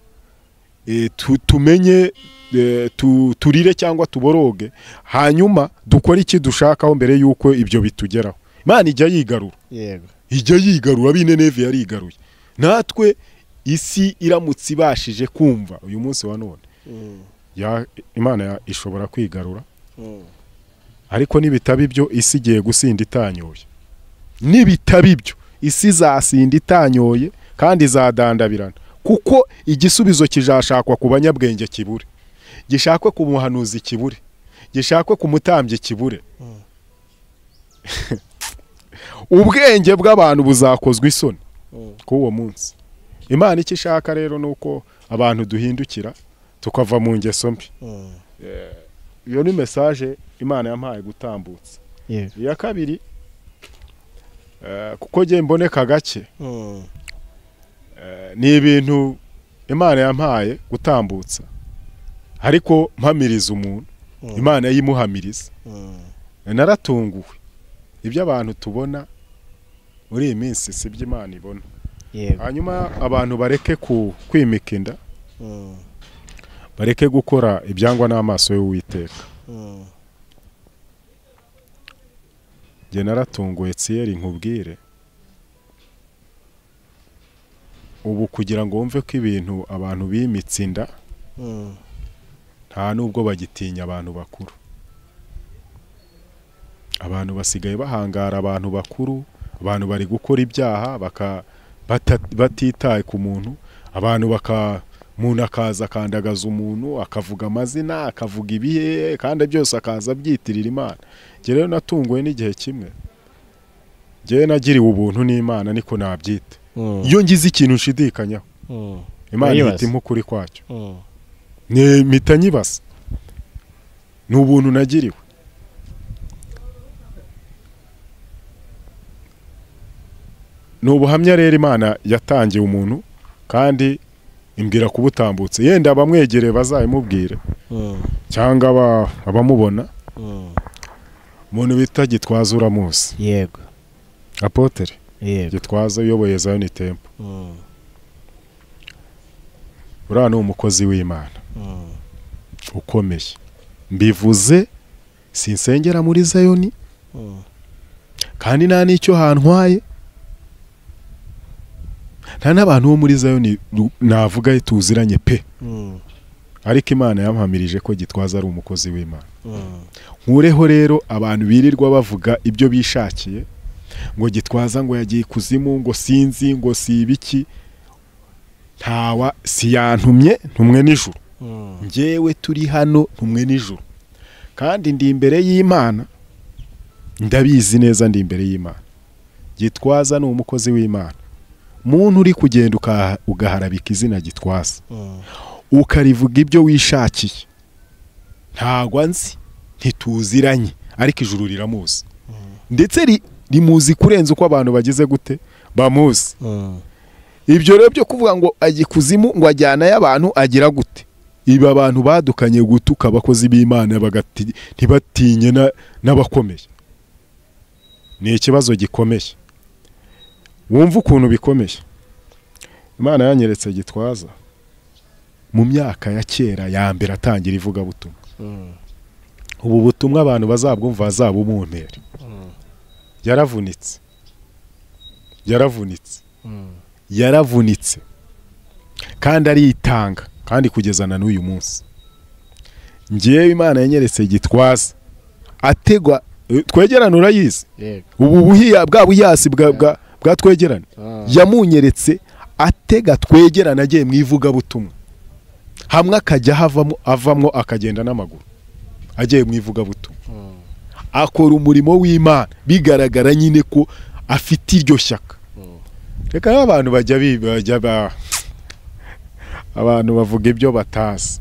eh, tumenye eh, turire cyangwa tuboroge hanyuma dukore iki dushakaho mbere y'uko ibyo bitugeraho imana ijya yigarura ijya yigarura ab'ineneve yarigaruye natwe isi iramutse ibashije kumva uyu munsi wa none mm. ya imana ishobora kwigarura mm. ariko nibitaba ibyo isi igiye gusinda itanyoye nibitaba ibyo isi izasinda itanyoye kandi izadandabirana kuko igisubizo kizashakwa ku banyabwenge kibure gishakwe ku muhanuzi kibure gishakwe ku mutambyi kibure mm. *laughs* ubwenge bw'abantu buzakozwa isoni mm. k'uwo munsi imana icyo ishaka rero ni uko abantu duhindukira tukava mu ngeso mbi mm. iyo ni mesaje imana yampaye gutambutsa iya kabiri Eh, kuko njye mboneka gake hmm. eh, ni ibintu imana yampaye gutambutsa ariko mpamiriza umuntu hmm. imana yimuhamiriza hmm. eh, naratunguwe ibyo abantu tubona muri iyi minsi si ibyo imana ibona hanyuma abantu bareke kwimika inda bareke gukora ibyangwa n'amaso y'uwiteka njye naratunguwe tsiyeri nkubwire ubu kugira ngo wumve ko ibintu abantu bimitse inda hmm. nta n'ubwo bagitinya abantu bakuru abantu basigaye bahangara abantu bakuru abantu bari gukora ibyaha batitaye ku muntu abantu baka umuntu akaza akandagaza umuntu akavuga amazina akavuga ibihe kandi byose akaza abyitirira imana rero natunguwe n'igihe kimwe ngewe nagiriwe ubuntu n'imana niko nabyita hmm. iyo ngize ikintu nshidikanyaho hmm. imana ihita imukuri kwacyo hmm. mpita nyibasa ni ubuntu nagiriwe ni ubuhamya rero imana yatangiye umuntu kandi imbwira kuba utambutse yenda abamwegereye bazayimubwira hmm. cyangwa abamubona hmm. umuntu bita gitwaza uramuzi yego apotere gitwaza uyoboye zayoni tempo hmm. uriya ni umukozi w'imana ukomeye mbivuze sinsengera muri zayoni kandi nta n'icyo hantwaye nta n'abantu bo muri zayoni navuga tuziranye pe hmm. ariko imana yamuhamirije ko gitwaza ari umukozi w'imana hmm. nkureho rero abantu birirwa bavuga ibyo bishakiye ngo gitwaza ngo yagiye ikuzimu ngo sinzi ngo si ibiki ntawa siyantumye ntumwe nijoro hmm. ngewe turi hano ntumwe nijoro kandi ndi imbere y'imana ndabizi neza ndi imbere y'imana gitwaza ni umukozi w'imana muntu uri kugenda ugaharabika izina gitwasa mm. ukarivuga ibyo wishakiye ntabwo nzi ntituziranye ariko ijuru riramuzi mm. ndetse rimuzi kurenza uko abantu bagize gute bamuzi mm. ibyo rero byo kuvuga ngo ajya ikuzimu ngo ajyanayo abantu agira gute ibi abantu badukanye gutuka abakozi b'imana ntibatinye n'abakomeye ni ikibazo gikomeye wumva ukuntu bikomeye imana yanyeretse gitwaza mu myaka ya kera ya mbere atangira ivugabutumwa mm. ubu butumwa abantu bazabwumva bazabumumpere mm. yaravunitse yaravunitse mm. yaravunitse kandi aritanga kandi kugezana n'uyu munsi ngewe imana yanyeretse gitwaza ategwa twegerane urayizi ubu buhiya bwa buyasi bwa bwa twegerane ah. yamunyeretse atega twegerane agiye mu ivugabutumwa hamwe akajya havamo avamo akagenda n'amaguru agiye mu ivugabutumwa ah. akora umurimo w'imana bigaragara nyine ko afite iryo shyaka ah. reka n'abantu bajya bajya abantu bavuga ibyo batazi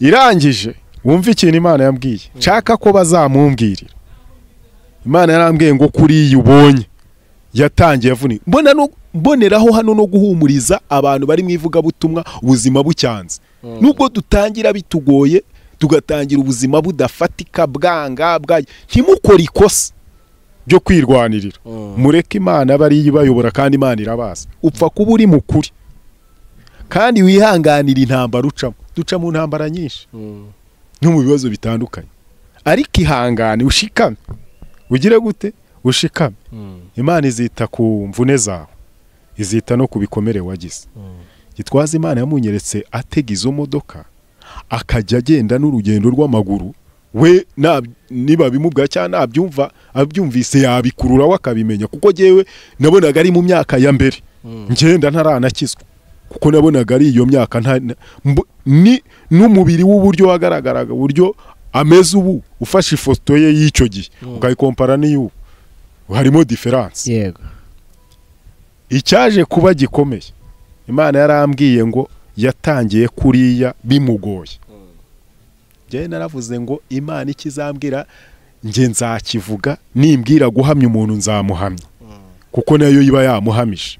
irangije wumve ikintu imana yambwiye hmm. nshaka ko bazamumbwirira imana yarambwiye ngo kuriya ubonye yatangiye avuni mbona no mboneraho hano no guhumuriza abantu bari mu ivugabutumwa ubuzima bucyanze hmm. nubwo dutangira bitugoye tugatangira ubuzima budafatika bwanga bwa ntimukore ikosa byo kwirwanirira hmm. mureke imana aba ariyo ibayobora kandi imana irabaza upfa kuba uri mukuri kandi wihanganira intambara ucamo duca mu ntambara nyinshi hmm. no mu bibazo bitandukanye ariko ihangane ushikame ugire gute ushikame imana izita ku mvune zawe izita no ku bikomere wagize gitwaza imana yamunyeretse atega izo modoka akajya agenda n'urugendo rw'amaguru we niba bimubwira cyangwa nabyumva abyumvise yabikururaho akabimenya kuko ngewe nabonaga ari mu myaka ya mbere mm. ngenda ntaranakizwa kuko nabonaga ari iyo myaka ni n'umubiri w'uburyo wagaragaraga uburyo ameze ubu ufashe ifoto ye y'icyo gihe mm. ukayikompara n'iy'ubu harimo diferanse yego icyaje kuba gikomeye imana yarambwiye ngo yatangiye kuriya bimugoye njyewe naravuze ngo imana ikizambwira nge nzakivuga nimbwira guhamya umuntu nzamuhamya kuko nayo iba yamuhamije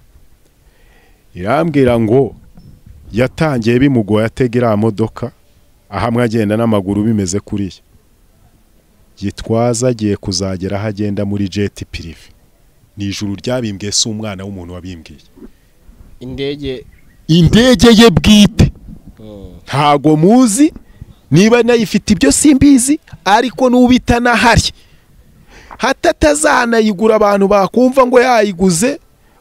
irambwira ngo yatangiye bimugoye atega iriya modoka ahamwe agenda n'amaguru bimeze kuriya gitwaza agiye kuzagera aho agenda muri jeti pirive ni ijuru ryabimbwiye si umwana w'umuntu wabimbwiye indege indege ye bwite hmm. ntago muzi niba nayifite ibyo simbizi ariko n'ubita nahari hatatazanayigura abantu bakumva ngo yayiguze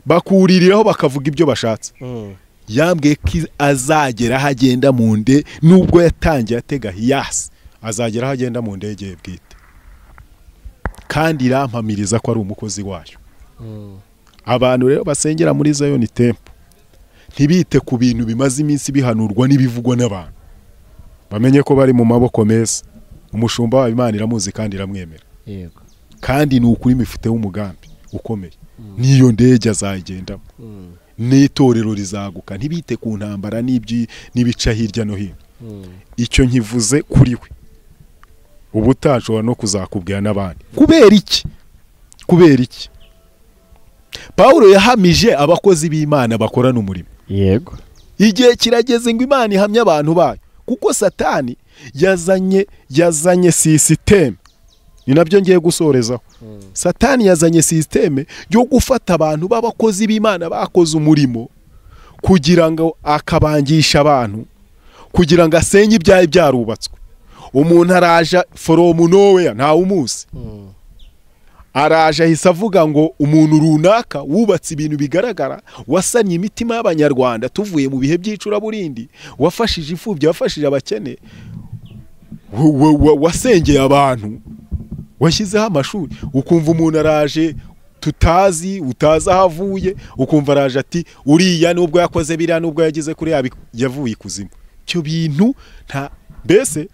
bakuririraho bakavuga ibyo bashatse hmm. yambwiye ko azagera aho agenda mu nde nubwo yatangiye atega hiyasi azagera aho agenda mu ndege bwite kandi irampamiriza ko ari umukozi wayo hmm. abantu rero basengera muri zayoni tempo ntibite ku bintu bimaze iminsi bihanurwa n'ibivugwa n'abantu bamenye ko bari mu maboko meza umushumba wayo imana iramuzi kandi iramwemera kandi ni ukuri imifite w'umugambi ukomeye hmm. n'iyo ndege azayigendamo hmm. n'itorero rizaguka ntibite ku ntambara n'ibica hirya no hino icyo nkivuze kuri we uba no kuzakubwira n'abandi kubera iki kubera iki paul yahamije abakozi b'imana bakorana umurimo yego igihe kirageze ngo imana ihamye abantu bayo kuko satani yazanye yazanye sisiteme ni nabyo ngiye gusorezaho hmm. satani yazanye sisiteme yo gufata abantu b'abakozi b'imana bakoze umurimo kugira ngo akabangisha abantu kugira ngo asenye ibyari byarubatswe umuntu araja foromu noweya ntawe umuzi hmm. araje ahise avuga ngo umuntu runaka wubatse ibintu bigaragara wasanye imitima y'abanyarwanda tuvuye mu bihe by'icuraburindi wafashije imfubyi wafashije abakene wasengeye abantu washyizeho amashuri ukumva umuntu araje tutazi utazi aho avuye ukumva araje ati uriya nubwo yakoze biriya nubwo yageze kuri yavuye ikuzimu ibyo bintu nta mbese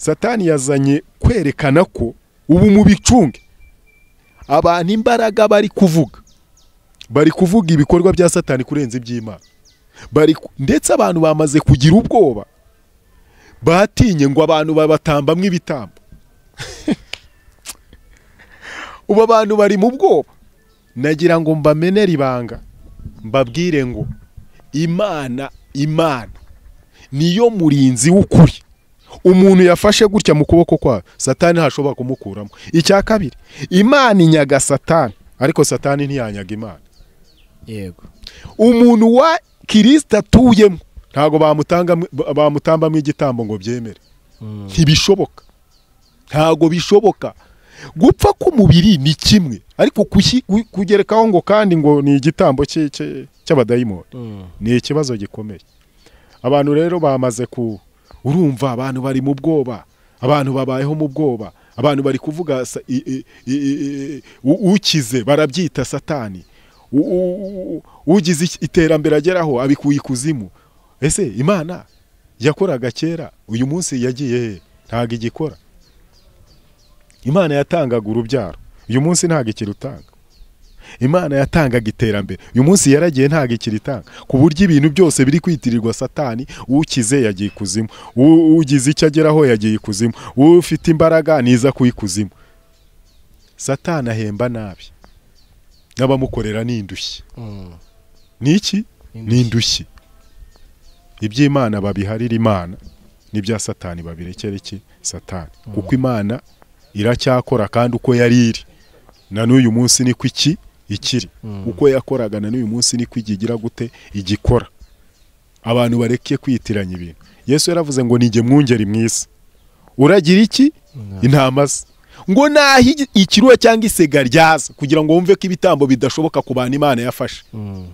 satani yazanye kwerekana ko ubu mu bicunge abantu imbaraga bari kuvuga bari kuvuga ibikorwa bya satani kurenza iby'imana ndetse abantu bamaze kugira ubwoba batinye ngo abantu babatambamwo ibitambo *laughs* ubu abantu bari mu bwoba nagira ngo mbamenere ibanga mbabwire ngo imana imana niyo murinzi w'ukuri umuntu yafashe gutya mu kuboko kwa satani hashobora kumukuramo icya kabiri imana inyaga satani ariko satani ntiyanyaga imana yego umuntu wa kirisita atuyemo ntabwo bamutambamo igitambo ngo byemere mm. ntibishoboka ntabwo bishoboka gupfa k'umubiri ni kimwe ariko kugerekaho ngo kandi ngo ni igitambo cy'abadayimoni mm. ni ikibazo gikomeye abantu rero bamaze ku urumva abantu bari mu bwoba abantu babayeho mu bwoba abantu bari kuvuga ukize barabyita satani ugize iterambere ageraho abikuye ikuzimu ese imana yakoraga kera uyu munsi yagiye he igikora imana yatangaga urubyaro uyu munsi ntabwo ikirutanga imana yatangaga iterambere uyu munsi yaragiye ntabwo ikiritanga ku buryo ibintu byose biri kwitirirwa satani ukize yagiye ikuzimu ugize icyo ageraho yagiye ikuzimu ufite imbaraga niza kuyikuzimu satani ahemba nabi n'abamukorera ni indushyi hmm. ni iki ni indushyi iby'imana babiharira imana n'ibya satani babirekere iki satani hmm. kuko imana iracyakora kandi uko yari iri na n'uyu munsi ni ku iki ikiri hmm. uko yakoragana na n'uyu munsi niko igira gute igikora abantu bareke kwiyitiranya ibintu yesu yaravuze ngo nige mwungeri mwiza uragira iki hmm. intama ze ngo naho ikiruwe cyangwa isega ryaza kugira ngo wumve ko ibitambo bidashoboka ku bantu imana yafashe hmm.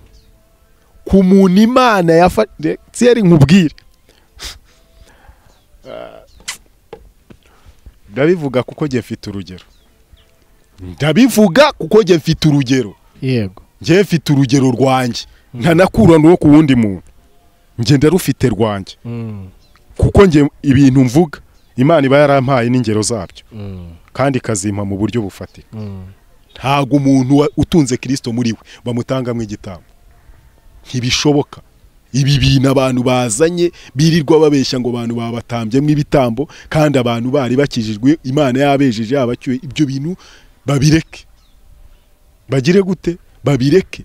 ku muntu imana yafashe tseri nkubwire *laughs* ah. ndabivuga kuko gifite urugero ndabivuga kuko njye mfite urugero yego njye mfite urugero rwanjye ntanakurana uwo ku wundi muntu njye ndarufite rwanjye mm. kuko njye ibintu mvuga imana iba yarampaye n'ingero zabyo mm. kandi ikazimpa mu buryo bufatika mm. ntabwo umuntu utunze kirisito muri we bamutangamo igitambo ntibishoboka ibi bintu abantu bazanye birirwa babeshya ngo abantu babatambye ibitambo kandi abantu bari bakijijwe imana yabejeje yabacyuye ibyo bintu babireke bagire gute babireke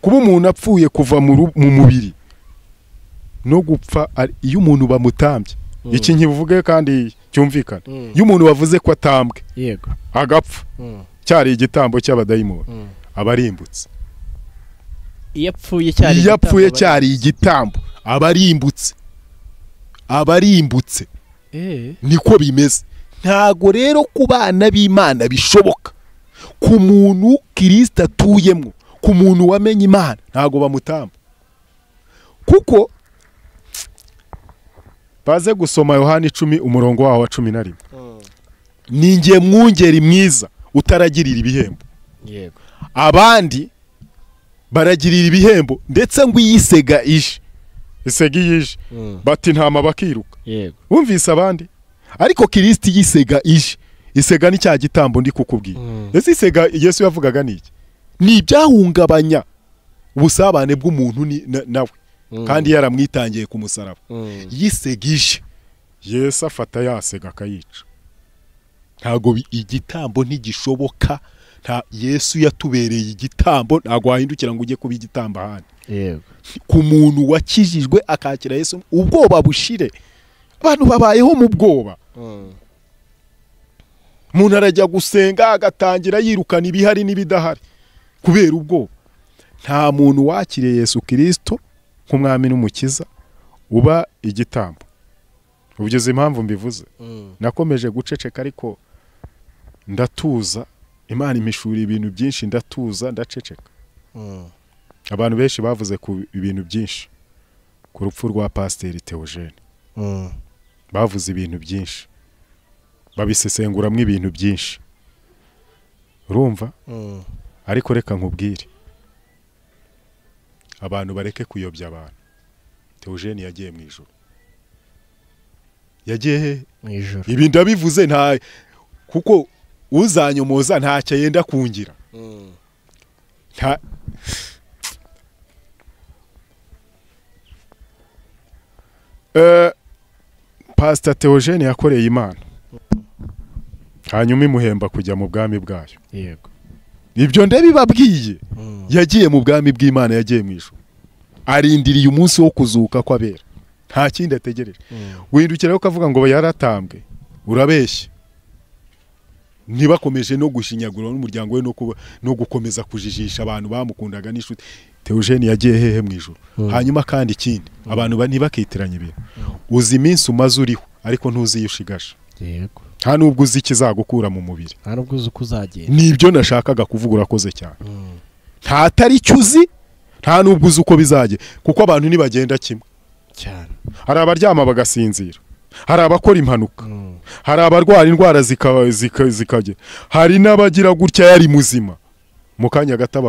kuba umuntu apfuye kuva mu mubiri no gupfa iyo umuntu bamutambye mm. iki nkivuge kandi cyumvikana mm. iyo umuntu wavuze ko atambwe agapfa mm. cyari igitambo cy'abadayimoni aba arimbutse iyo apfuye cyari igitambo aba arimbutse aba arimbutse eh. niko bimeze ntago rero ku bana b'imana bishoboka ku muntu kirisita atuyemo ku muntu wamenye imana ntago bamutamba kuko baze gusoma yohani icumi umurongo waho wa cumi na rimwe hmm. ni nge mwungeri mwiza utaragirira ibihembo abandi baragirira ibihembo ndetse ngo iyisega ije isega iyije hmm. bati ntama bakiruka wumvise abandi ariko kirisiti yisega ije isega ni cya gitambo ndi kukubwira hmm. ese isega yesu yavugaga ni iki ni ibyahungabanya ubusabane bw'umuntu nawe hmm. kandi yaramwitangiye ku musaraba hmm. yisegije yesu afata yasega akayica ntabwo igitambo ntigishoboka nta yesu yatubereye igitambo ntabwo wahindukira ngo ujye kuba igitambo ahandi ku muntu wakijijwe akakira yesu ubwoba bushire abantu babayeho mu bwoba umuntu arajya gusenga agatangira yirukana ibihari n'ibidahari kubera ubwo nta muntu wakiriye yesu kirisito nk'umwami n'umukiza uba igitambo ubugeze impamvu mbivuze mm. nakomeje guceceka ariko ndatuza imana imishuri ibintu byinshi ndatuza ndaceceka mm. abantu benshi bavuze ku ibintu byinshi ku rupfu rwa pasiteri teogene mm. bavuze ibintu byinshi babisesenguramo ibintu byinshi urumva mm. ariko reka nkubwire abantu bareke kuyobya abantu teogene yagiye mu ijoro yagiye he mu ijoro ibi ndabivuze nta kuko uzanyomoza ntacyo yenda kungira mm. nta eh, pasita teogene yakoreye imana hanyuma imuhemba kujya mu bwami bwayo yego ibyo ndabibabwiye hmm. yagiye mu bwami bw'imana yagiye mu ijoro arindiriye umunsi wo kuzuka kw'abera nta kindi ategereje hmm. windukira ukavuga ngo yaratambwe urabeshya ntibakomeje no gushinyagura n'umuryango we no gukomeza kujijisha abantu bamukundaga n'inshuti teogene yagiye hehe mu ijoro hmm. hanyuma kandi ikindi abantu ntibakitiranye ibintu uzi iminsi umaze uriho ariko ntuzi yego nta nubwo uzi ikizagukura mu mubiri nta nubwo uzi uko uzagenda nibyo nashakaga kuvuga urakoze cyane mm. ntatari icyo uzi nta nubwo uzi uko bizajya kuko abantu ntibagenda kimwe cyane hari abaryama bagasinzira hari abakora impanuka mm. hari abarwara indwara zikajya hari n'abagira gutya yari muzima mu kanya gato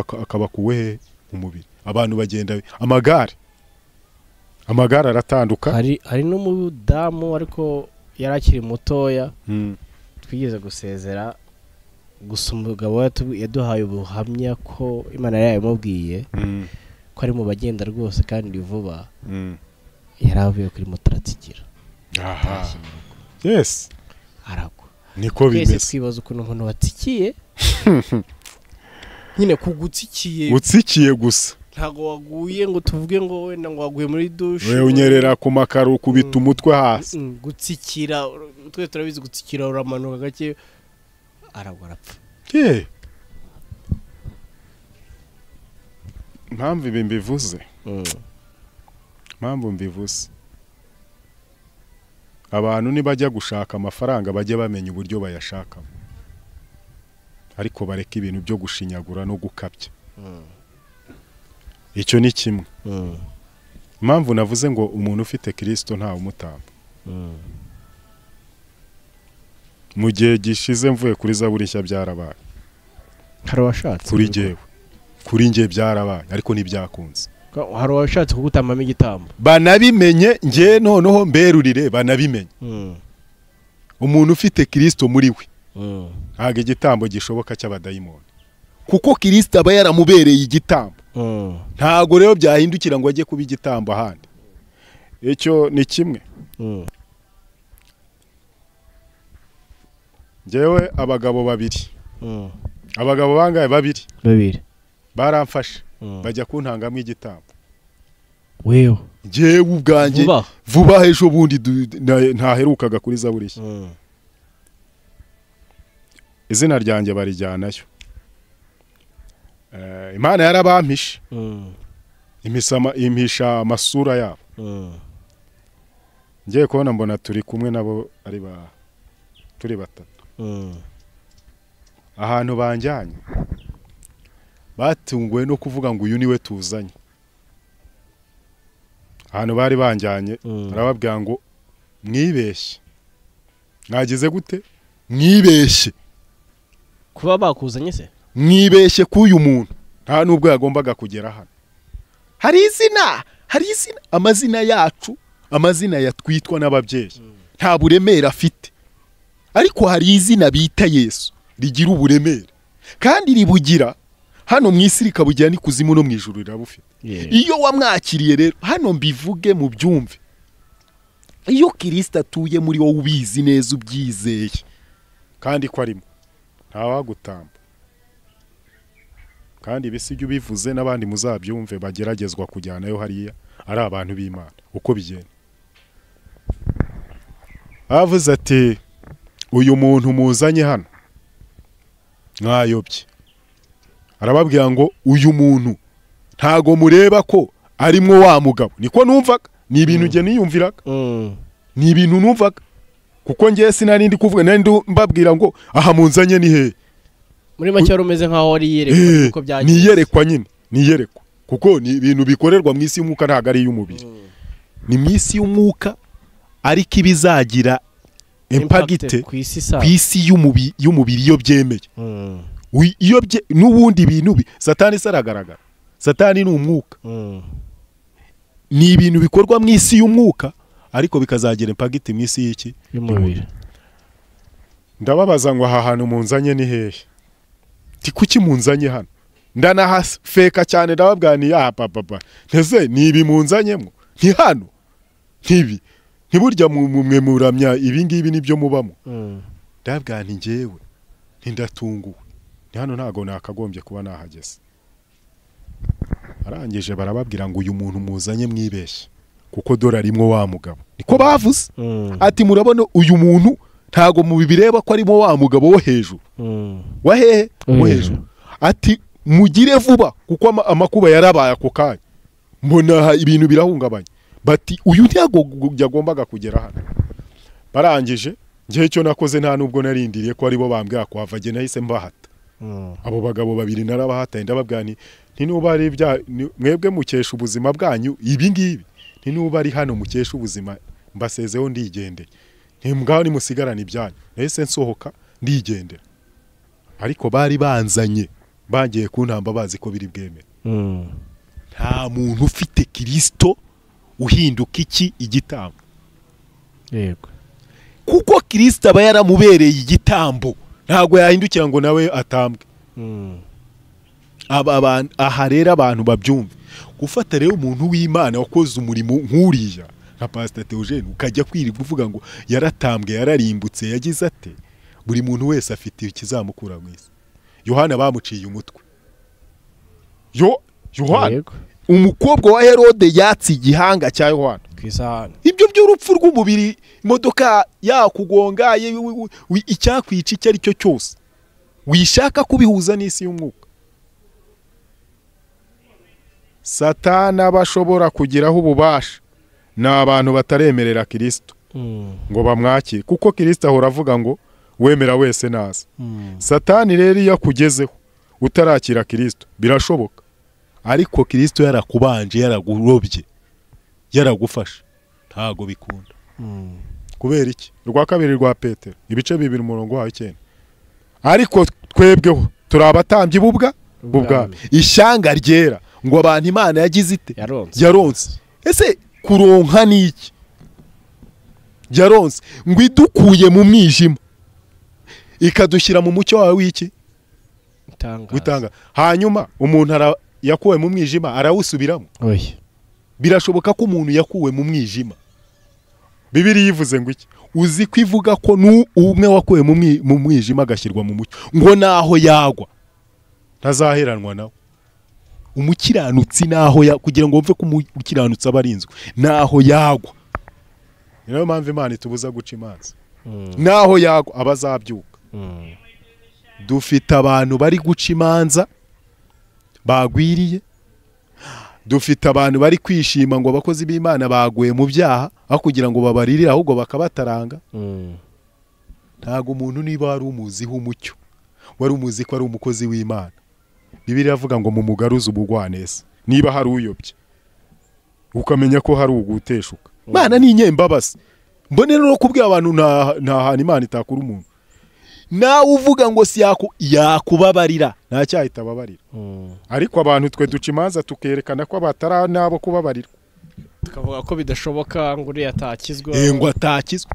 kuwe he umubiri abantu bagenda amagare amagare aratandukanye hari n'umudamu ariko yari akiri mutoya hmm. twigeze gusezera gusa umugabo yaduhaye ubuhamya ko imana yari yamubwiye hmm. ko ari mu bagenda rwose kandi vuba hmm. yari avuye kuri mutaratsigira yesi aragwa niko bimeze twese twibaza ukuntu umuntu watsikiye *laughs* nyine kugutsikiye gutsikiye gusa ntabwo waguye ngo tuvuge ngo wenda ngo waguye muri dushe unyerera ku makaro ukubita mm. umutwe hasi mm, gutsikira twe turabizi gutsikira uramanuka gake aragwa arapfa impamvu ibi mbivuze mm. mpamvu mbivuze abantu nibajya gushaka amafaranga bajye bamenya uburyo bayashakamo ariko bareka ibintu byo gushinyagura no gukabya icyo ni kimwe mm. impamvu navuze ngo umuntu ufite kirisito nta umutaba mm. mu gihe gishize mvuye kuri zaburishya byarabaye hari uwashatse kuri ngewe kuri ngewe byarabaye ariko ntibyakunze hari uwashatse kugutamamo igitambo banabimenye ngewe noneho mberurire banabimenye mm. umuntu ufite kirisito muri we ntabwo igitambo gishoboka cy'abadayimoni kuko kirisito aba yaramubereye igitambo ntabwo rero byahindukira ngo ajye kuba igitambo ahandi icyo ni kimwe ngewe abagabo babiri abagabo bangahe babiri babiri baramfashe mm. bajya kuntangamo igitambo wewe ngewe ubwanjye vuba ejo ubundi ntaherukaga kuri za mm. izina ryanjye barijyanayo Eh, imana yarabampishe mm. impisha amasura yabo mm. ngiye kubona mbona turi kumwe nabo ari ba turi batatu mm. ahantu banjyanye batunguwe no kuvuga ngo uyu niwe tuzanye ahantu bari banjyanye barababwira ngo mwibeshye mwagize gute mwibeshye kuba bakuzanye se mwibeshye k'uyu muntu nta nubwo yagombaga kugera hano hari izina hari izina amazina yacu amazina yatwitwa n'ababyeyi hmm. nta buremere afite ariko hari izina bita yesu rigira uburemere kandi ribugira hano mu isi rikabugira n'ikuzimu no mu ijoro rirabufite iyo wamwakiriye rero hano mbivuge mu byumve iyo kirisita atuye muri wowe ubizi neza ubyizeye kandi ko arimo ntawagutamba kandi ibisi ujye ubivuze n'abandi muzabyumve bageragezwa kujyanayo hariya ari abantu b'imana uko bigenda avuze ati uyu muntu muzanye hano mwayobye arababwira ngo uyu muntu ntago mureba ko arimwo wa mugabo niko numvaga ni ibintu mm. njye niyumviraga mm. ni ibintu numvaga kuko ngewe sinari ndi kuvuga nari ndi mbabwira ngo aha munzanye ni hehe muri make wari umeze nk'aho wari iyerekwa eh, uko byagiye ni iyerekwa nyine ni iyerekwa kuko ni ibintu bikorerwa mu isi y'umwuka ntabwo ari iy'umubiri hmm. ni mu isi y'umwuka ariko ibizagira impagite ku isi y'umubiri iyo byemeye hmm. n'ubundi bintu satani se satani ni umwuka hmm. ni ibintu bikorwa mu isi y'umwuka ariko bikazagira impagite mu isi y'iki y'umubiri ndababaza ngo aha hantu mu nzanye ni hehe ati kuki munzanye hano ndanahafeka cyane ndababwaniye aha papa nteze ni ibi munzanyemo ni hano ntibi ntiburya mwe muramya ibi ngibi nibyo mubamo mm. ndabwaniye ngewe ntindatunguwe ni hano ntabwo nakagombye kuba nahageze arangije barababwira ngo uyu muntu muzanye mwibeshye kuko dore arimwo wa mugabo niko bavuze mm. ati murabona uyu muntu ntago bireba ko arimo wa mugabo wo hejuru mm. wa hehe wo mm. hejuru ati mugire vuba kuko amakuba yarabaye ako kanya mbona ibintu birahungabanya bati uyu yagombaga kugera hano barangije ngewe cyo nakoze nta n'ubwo narindiriye ko aribo bambwira ko hava agenda mbahata mm. abo bagabo babiri narabahataye ndababwira ntinuba ari ibya mwebwe mukesha ubuzima bwanyu ibingibi ntinuba ari hano mukesha ubuzima mbasezeho ndigendeye ntimugaho nimusigarane ibyanyu nahise nsohoka ndigendera ariko bari banzanye bagiye kuntamba bazi ko biri bwemere hmm. nta muntu ufite kirisito uhinduka iki igitambo yego kuko kirisito aba yaramubereye igitambo ntabwo yahindukira ngo nawe atambwe hmm. aha rero abantu babyumve gufata rero umuntu w'imana wakoze umurimo nk'uriya nka pasita teogene ukajya kwirirwa uvuga ngo yaratambwe yararimbutse yagize ate buri muntu wese afite ikizamukura mu isi yohana bamuciye umutwe yo yohana umukobwa wa herode yatse igihanga cya yohana ibyo by'urupfu rw'umubiri imodoka yakugonga icyakwica icyo ari cyo cyose wishaka kubihuza n'isi y'umwuka satana bashobora kugiraho ububasha ni abantu bataremerera kirisito hmm. ngo bamwakire kuko kirisito ahora avuga ngo wemera wese naza hmm. satani rero iyo akugezeho utarakira kirisito birashoboka ariko kirisito yarakubanje yaragurobye yaragufashe ntago bikunda hmm. kubera iki rwa kabiri rwa petero ibice bibiri umurongo wawe icyenda ariko twebweho turi abatambyi bubwa bubwami ishyanga ryera ngo abantu imana yagize ite yaronse ese kuronka n'iki yaronse ngo idukuye mu mwijima ikadushyira mu mucyo wawe w'iki gutanga hanyuma umuntu yakuwe mu mwijima arawusubiramo birashoboka ko umuntu yakuwe mu mwijima bibiri yivuze ngo iki uzi ko ivuga ko umwe wakuwe mu mwijima agashyirwa mu mucyo ngo naho yagwa ntazaheranwa nawe umukiranutsi naho kugira ngo wumve ko umukiranutsi aba arinzwe naho yagwa ni nayo mpamvu imana itubuza guca imanza hmm. naho yagwa aba azabyuka hmm. dufite abantu bari guca imanza bagwiriye dufite abantu bari kwishima ngo abakozi b'imana baguye mu byaha aho kugira ngo babaririre ahubwo bakabataranga hmm. ntabwo umuntu niba wari umuziho umucyo wari umuzi ko ari umukozi w'imana bibiri iravuga ngo mumugaruze ubugwaneza niba hari uyobye ukamenya ko hari uguteshuka mwana ni inyembabasi mbone no kubwira abantu nta hantu imana itakura umuntu nawe uvuga ngo si yakubabarira nta ababarira mm. ariko abantu twe duca imanza tukerekana ko batari n'abo kubabarirwa tukavuga ko bidashoboka ngo uriya atakizwa eh, ngo atakizwa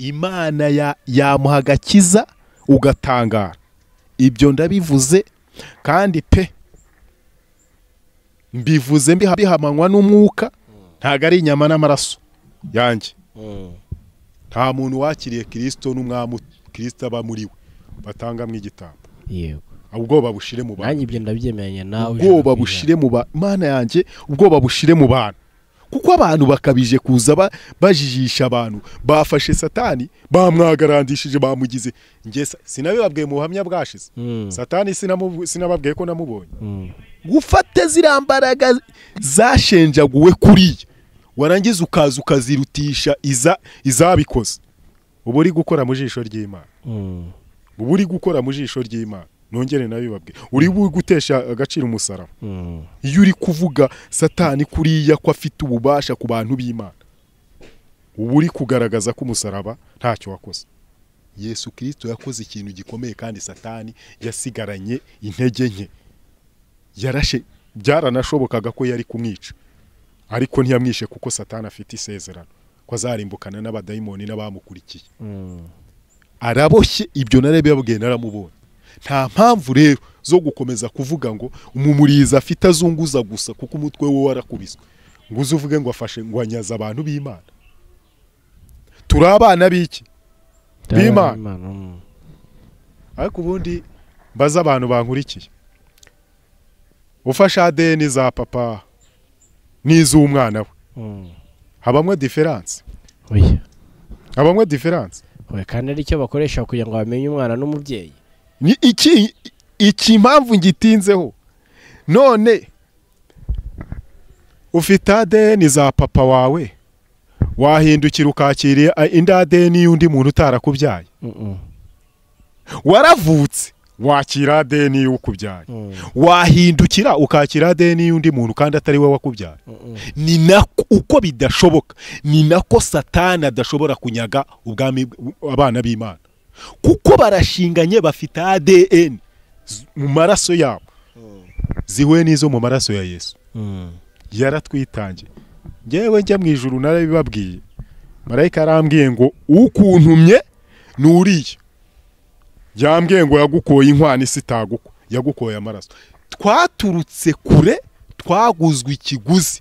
imana yamuha agakiza ugatangara ibyo ndabivuze kandi pe mbivuze bihamanywa n'umwuka ntabwo ari inyama n'amaraso yanjye hmm. nta muntu wakiriye kirisito n'umwami kirisito aba muri we batangamo igitambo ubwoba bushire mu bantu ubwoba bushire mu bantu imana yanjye ubwoba bushire mu bantu kuko abantu bakabije kuza bajijisha abantu bafashe satani bamwagarandishije bamugize ngesa sinabibabwiye mu buhamya bwashize hmm. satani sinababwiye ko namubonye hmm. gufata ziriya mbaraga zashenjaguwe kuriya warangiza ukaza ukazirutisha izabikoze uba uri gukora mu jisho ry'imana hmm. uba uri gukora mu jisho ry'imana nongere nabi babwira uri gutesha agaciro umusaraba iyo uri kuvuga satani kuriya ko afite ububasha ku bantu b'imana uba uri kugaragaza ko umusaraba ntacyo wakoze yesu kirisito yakoze ikintu gikomeye kandi satani yasigaranye intege nke yarashe byaranashobokaga ko yari kumwica ariko ntiyamwishe kuko satani afite isezerano ko azarimbukana n'abadayimoni n'abamukurikiye mm. araboshye ibyo narebe yabwiye naramubonye nta mpamvu rero zo gukomeza kuvuga ngo umumuriza afite azunguza gusa kuko umutwe we warakubiswe ngo uze uvuge ngo afashe ngo anyaze abantu b'imana turi abana b'iki b'imana mm. ariko ubundi mbaze abantu bankurikiye ufashe adeni za papa n'iz'umwana we habamo diferanse habamo diferanse kandi aricyo bakoresha kugira ngo bamenye umwana n'umubyeyi iki iki mpamvu ngitinzeho none ufite adeni za papa wawe wahindukira ukakira indi adeni y'undi muntu utarakubyaye waravutse wakira adeni y'ukubyaye mm. wahindukira ukakira adeni y'undi muntu kandi atari we wakubyaye ni nako uko bidashoboka ni nako satani adashobora kunyaga ubwami abana b'imana kuko barashinganye bafite ADN mu maraso yabo zihuye n'izo mu maraso ya yesu hmm. yaratwitangiye ngewe njya mu ijoro narabibabwiye marayika arambwiye ngo ukuntumye ni uriya yambwiye ngo yagukoye inkwano isi itagukwa yagukoye amaraso twaturutse kure twaguzwe ikiguzi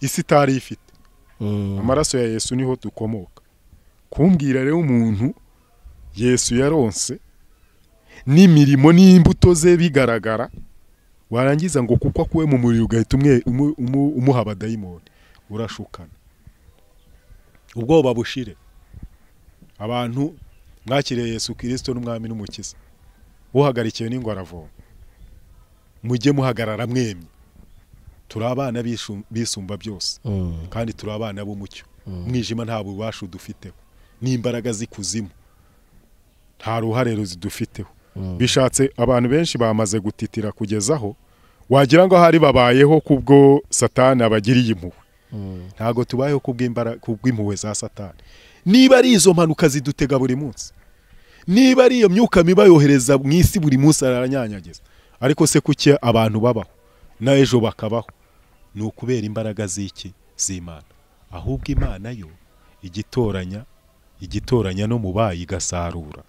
isi itari ifite hmm. amaraso ya yesu niho dukomoka kumbwira rero umuntu yesu yaronse n'imirimo n'imbuto ze bigaragara warangiza ngo kuko akuwe mu muriro ugahita umuha abadayimoni urashukana ubwoba bushire abantu mwakiriye yesu kirisito n'umwami n'umukiza uhagarikiwe n'ingo aravoma mujye muhagarara mwemye turi abana bisumba byose mm. kandi turi abana b'umucyo mm. umwijima nta bubasha udufiteho n'imbaraga z'ikuzimu nta ruhare ruzidufiteho mm. bishatse abantu benshi bamaze gutitira kugezaho wagira ngo hari babayeho kubwo satani abagiriye mm. impuhwe ntabwo tubayeho kubw'impuhwe za satani niba ari izo mpanuka zidutega buri munsi niba ari iyo myuka miba yohereza mu isi buri munsi aranyanyageza ariko se kuki abantu babaho na ejo bakabaho ni ukubera imbaraga z'iki z'imana ahubwo imana yo igitoranya igitoranya no mu bayi igasarura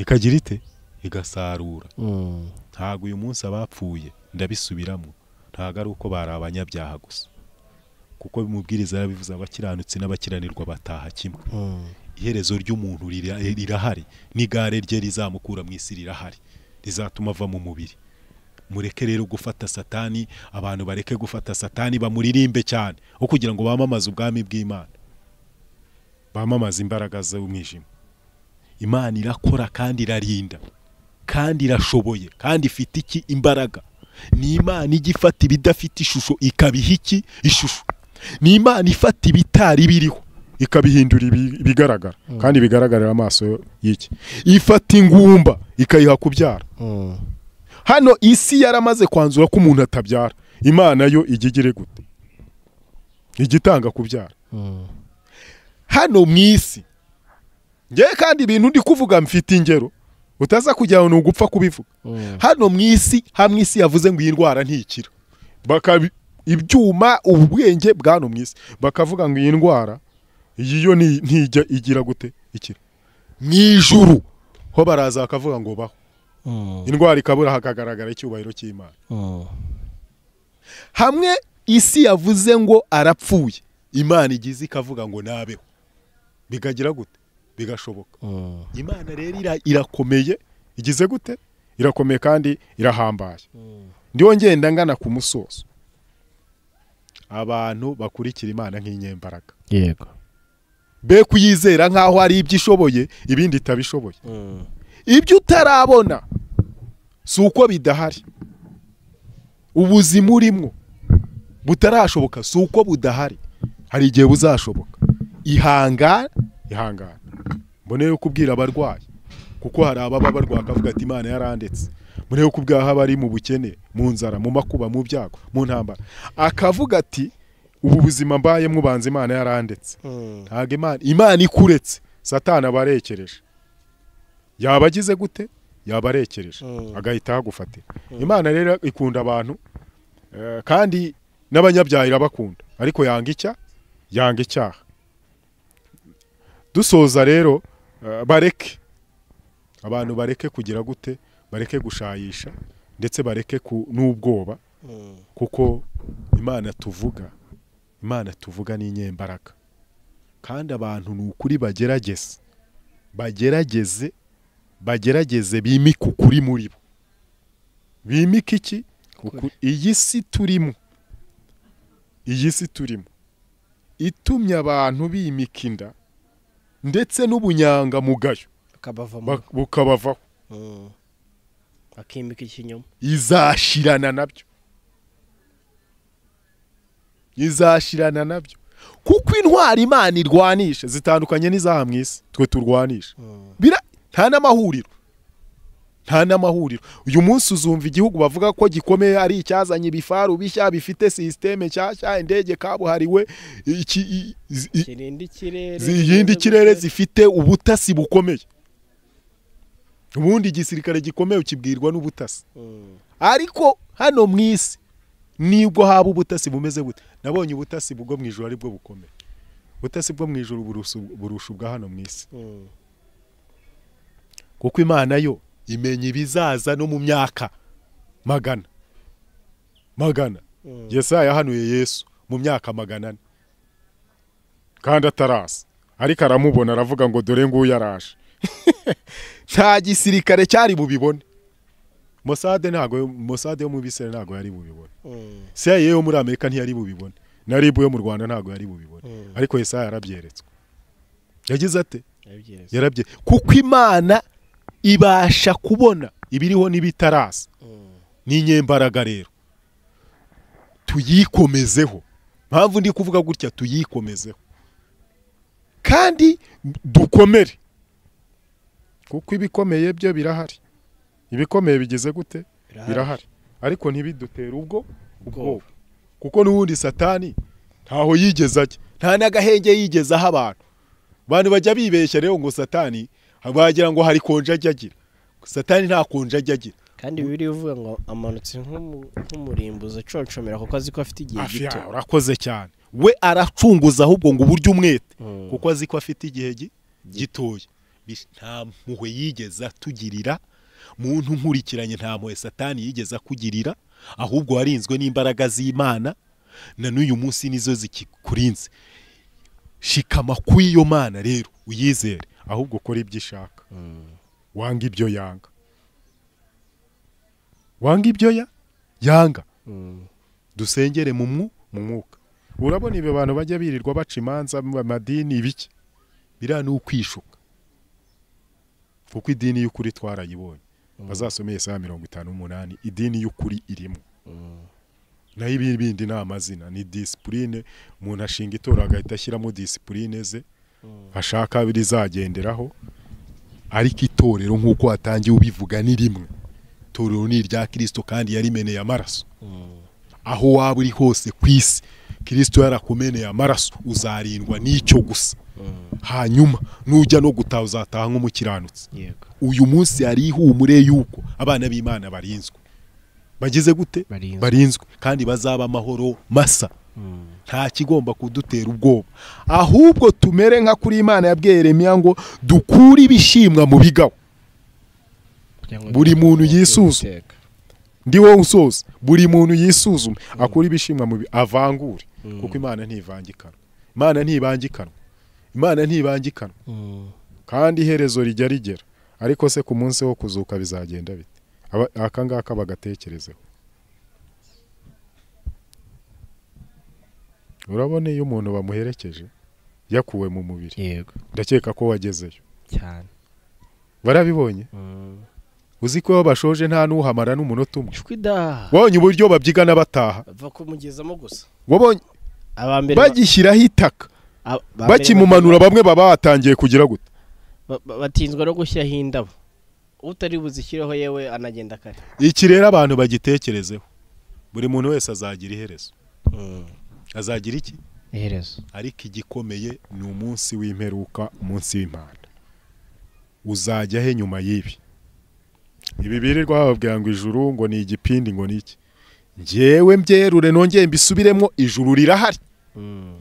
ikagira ite igasarura mm. ntabwo uyu munsi abapfuye ndabisubiramo ntabwo ari uko bari abanyabyaha gusa kuko umubwiriza yabivuze abakiranutsi n'abakiranirwa bataha kimwe mm. iherezo ry'umuntu rirahari n'igare rye rizamukura mu isi rirahari rizatuma ava mu mubiri mureke rero gufata satani abantu bareke gufata satani bamuririmbe cyane aho kugira ngo bamamaze ubwami bw'imana bamamaze imbaraga z'umwijima imana irakora kandi irarinda kandi irashoboye kandi ifite iki imbaraga ni imana ijya ifata ibidafite ishusho ikabiha iki ishusho ni imana ifata ibitari biriho ikabihindura ibigaragara mm. kandi bigaragarira amaso y'iki ifata ingumba ikayiha kubyara mm. hano isi yaramaze kwanzura ko umuntu atabyara imana yo ijya igire gute igitanga kubyara mm. hano mu isi ngewe kandi ibintu ndi kuvuga mfite ingero utaza kujyana ni ugupfa kubivuga mm. hano mu isi hamwe isi yavuze ngo iyi ndwara ntikira ibyuma ubwenge bwa hano mu isi bakavuga ngo iyi ndwara iyo ntijya igira gute ikira mu ijuru ho baraza bakavuga ngo baho mm. indwara ikabura hakagaragara icyubahiro cy'imana mm. hamwe isi yavuze ngo arapfuye imana igize ikavuga ngo nabeho bigagira gute bigashoboka mm. imana rero irakomeye igize gute irakomeye kandi irahambaye mm. ndiho ngenda ngana ku musozo abantu bakurikira imana nk'inyembaraga yego be kuyizera nk'aho ari ibyo ishoboye ibindi itabishoboye mm. ibyo utarabona si uko bidahari ubuzima urimo butarashoboka si uko budahari hari igihe buzashoboka ihangara ihangara mboneyeho kubwira abarwayi kuko hari ababa barwaye akavuga ati imana yarandetse mboneyeho kubwaho abari mu bukene mu nzara mu makuba mu byago mu ntambara akavuga ati ubu buzima mbayemo ubanza imana yarandetse hmm. ntabwo imana imana ikuretse satana aba arekereje yaba agize gute yaba arekereje hmm. agahita ahagufatira hmm. imana rero ikunda abantu eh, kandi n'abanyabyaha irabakunda ariko yanga icya yanga icyaha dusoza rero Eh, bareke abantu bareke kugira gute bareke gushayisha ndetse bareke n'ubwoba hmm. kuko imana tuvuga imana tuvuga ni inyembaraga kandi abantu ni ukuri bagerageze bagerageze bagerageze bimike ukuri muri bo bimike iki iyi si turimo iyi si turimo itumye abantu bimika inda ndetse n'ubunyangamugayo bukabavaho bakimika hmm. ikinyoma izashirana nabyo izashirana nabyo kuko intwara imana irwanisha zitandukanye n'izaha mu isi twe turwanisha hmm. nta n'amahuriro nta n'amahuriro uyu munsi uzumva igihugu bavuga ko gikomeye ari icyazanye ibifaru bishya bifite sisiteme nshyashya indege kabuhariwe ikirindi kirere zifite ubutasi bukomeye ubundi igisirikare gikomeye ukibwirwa n'ubutasi mm. ariko hano mu isi nibwo haba ubutasi bumeze bute nabonye ubutasi bwo mu ijoro aribwo bukomeye ubutasi bwo mu ijoro burusha ubwa hano mu isi mm. kuko imana yo imenya ibizaza no mu myaka magana magana mm. yesaya yahanuye yesu mu myaka magana ane kandi atarasa ariko aramubona aravuga ngo dore nguyu araje *laughs* nta gisirikare cyari bubibone mosade ntago mosade yo mu bisere ntago yari bubibone cia mm. yo muri amerika ntiyari bubibone na ribu yo mu rwanda ntago yari bubibone mm. ariko yesaya yarabyeretswe yagize ate yarabye kuko imana ibasha kubona ibiriho n'ibitarasa mm. ni inyembaraga rero tuyikomezeho mpamvu ndi kuvuga gutya tuyikomezeho kandi dukomere kuko ibikomeye byo birahari ibikomeye bigeze gute birahari ariko ntibidutere ubwo ubwoba kuko n'ubundi satani ntaho yigeze ajya nta n'agahenge yigeze aho abantu abantu bajya bibeshya rero ngo satani wagira ngo hari konja ajya agira satani nta konja ajya agira kandi biriya uvuga ngo amanutse nk'umurimbuzi acocomera kuko azi ko afite igihe gito urakoze cyane we aracunguza ahubwo ngo uburyo umwete hmm. kuko azi ko afite igihe gitoya nta mpuhwe yigeze atugirira muntu nkurikiranye nta mpuhwe satani yigeze akugirira ahubwo warinzwe n'imbaraga z'imana na n'uyu munsi nizo zikikurinze shikama kw'iyo mana rero uyizere ahubwo ukora ibyo ishaka mm. wanga ibyo yanga wanga ibyo yanga mm. dusengere mu mwuka urabona ibi bantu bajya birirwa baca imanza amadini ibiki biriya ni ukwishuka kuko idini y'ukuri twarayibonye mm. bazasomeye saa mirongo itanu n'umunani idini y'ukuri irimo nayo ibindi ni amazina ni disipurine umuntu ashinga itora agahita ashyiramo disipurine ze bashaka birizagenderaho ariko itorero nk'uko watangiye ubivuga ni rimwe itorero ni irya kirisito kandi yarimeneye amaraso aho waba uri hose ku isi kirisito yarakumeneye amaraso uzarindwa n'icyo gusa hanyuma nujya no gutaha uzataha nk'umukiranutsi uyu munsi hari ihumure y'uko abana b'imana barinzwe bagize gute barinzwe kandi bazaba amahoro masa mm. nta kigomba kudutera ubwoba ahubwo tumere nka kuri imana yabwiye Yeremiya ngo dukure ibishimwa mu bigaho buri muntu yisuzume ndi wowe usoza buri muntu yisuzume akure ibishimwa mu avangure mm. kuko imana ntivangikanwa imana ntibangikanwa imana ntibangikanwa mm. kandi iherezo rijya rigera ariko se ku munsi wo kuzuka bizagenda bite aka ngaka bagatekerezeho urabona iyo umuntu bamuherekeje yakuwe mu mubiri yego ndakeka ko wagezeyo cyane barabibonye mm. uzi ko bashoje nta n'uhamara n'umunota umwe wabonye uburyo babyigana bataha wabonye bagishyiraho itaka bakimumanura bamwe baba batangiye kugira guta batinzwe no gushyiraho indabo utari buzishyireho yewe anagenda kare iki rero abantu bagitekerezeho buri muntu wese azagira iherezo mm. azagira iki iherezo ariko igikomeye ni umunsi w'imperuka umunsi w'impanda uzajya he nyuma y'ibi ibi birirwa bababwira ngo ijuru ngo ni igipindi ngo ni iki ngewe mbyerure nongeye mbisubiremo ijuru rirahari mm.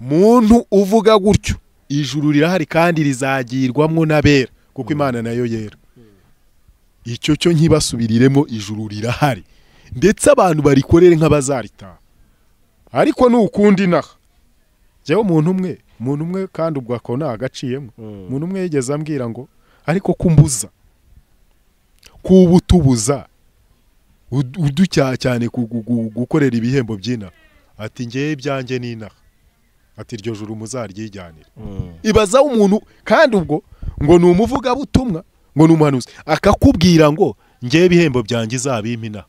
muntu uvuga gutyo ijuru rirahari kandi rizagirwamo n'abera kuko mm. imana nayo yera icyo cyo nkibasubiriremo ijuru rirahari ndetse abantu barikorere nk'abazaritaha ariko ni ukundi inaha njyewe umuntu umwe umuntu umwe kandi ubwo akaba ntagaciyemo hmm. umuntu umwe yigeze ambwira ngo ariko kumbuza kuba utubuza uducyaha cyane gukorera ibihembo byina ati ngewe ibyanjye n'inaha ati iryo joro muzaryijyanire hmm. ibaza umuntu kandi ubwo ngo ni umuvugabutumwa ngo ni umuhanuzi akakubwira ngo ngewe ibihembo byanjye izabimpa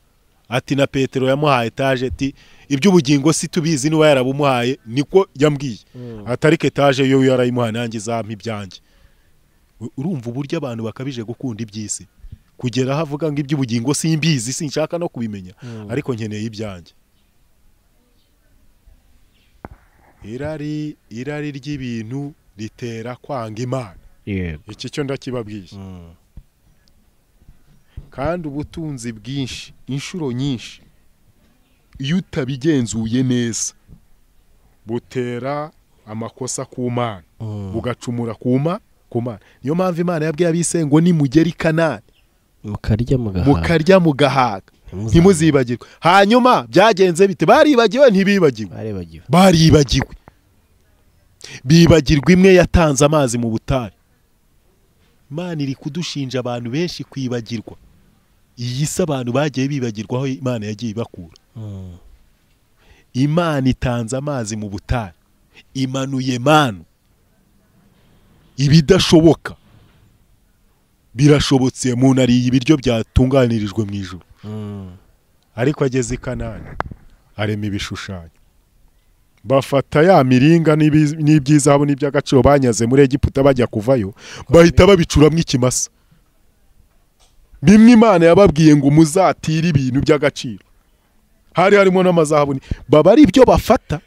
ati na petero yamuhaye etaje ati iby'ubugingo si tubizi niba yarabumuhaye niko yambwiye hmm. atari ketaje yo yarayimuhaye nanjye izampa ibyanjye urumva uburyo abantu bakabije gukunda iby'isi kugera aho avuga ngo iby'ubugingo simbizi sinshaka no kubimenya hmm. ariko nkeneye ibyanjye irari irari ry'ibintu ritera kwanga imana iki cyo ndakibabwiye hmm. kandi ubutunzi bwinshi inshuro nyinshi iyo utabigenzuye neza butera amakosa ku mana ah. bugacumura ku mana niyo mpamvu imana yabwiye abise ngo ni mugeri kanani mukarya mugahaga ntimuzibagirwe hanyuma byagenze bite baribagiwe ntibibagiwe baribagiwe bibagirwa imwe yatanze amazi mu butare imana iri kudushinja abantu benshi kwibagirwa iyi si abantu bagiye bibagirwaho imana yagiye ibakura Hmm. imana itanze amazi mu butayu imanuye manu ibidashoboka birashobotse umuntu ariye ibiryo byatunganirijwe mu ijoro hmm. ariko ageze i kanani arema ibishushanyo bafata ya miringa n'iby'izahabu n'iby'agaciro banyaze muri egiputa bajya kuvayo bahita babicuramo ikimasa bimwe imana yababwiye ngo muzatire ibintu by'agaciro hari harimo n'amazabuni baba ari ibyo bafata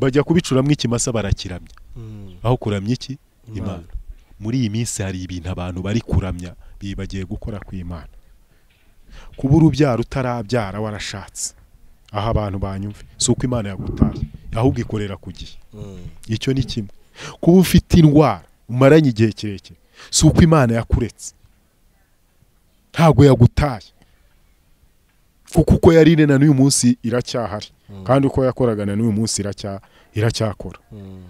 bajya kubicuramo ikimasa barakiramya hmm. aho kuramya iki imana muri iyi minsi hari ibintu abantu bari kuramya bibagiye gukora ku imana kuba urubyaro utarabyara warashatse aho abantu banyumve si uko imana yagutaye ahubwo ikorera ku gihe hmm. icyo ni kimwe kuba ufite indwara umaranye igihe kirekire si uko imana yakuretse ntabwo yagutaye kuko uko yarine na n'uyu munsi iracyahari hmm. kandi uko yakoragana n'uyu munsi iracyakora hmm.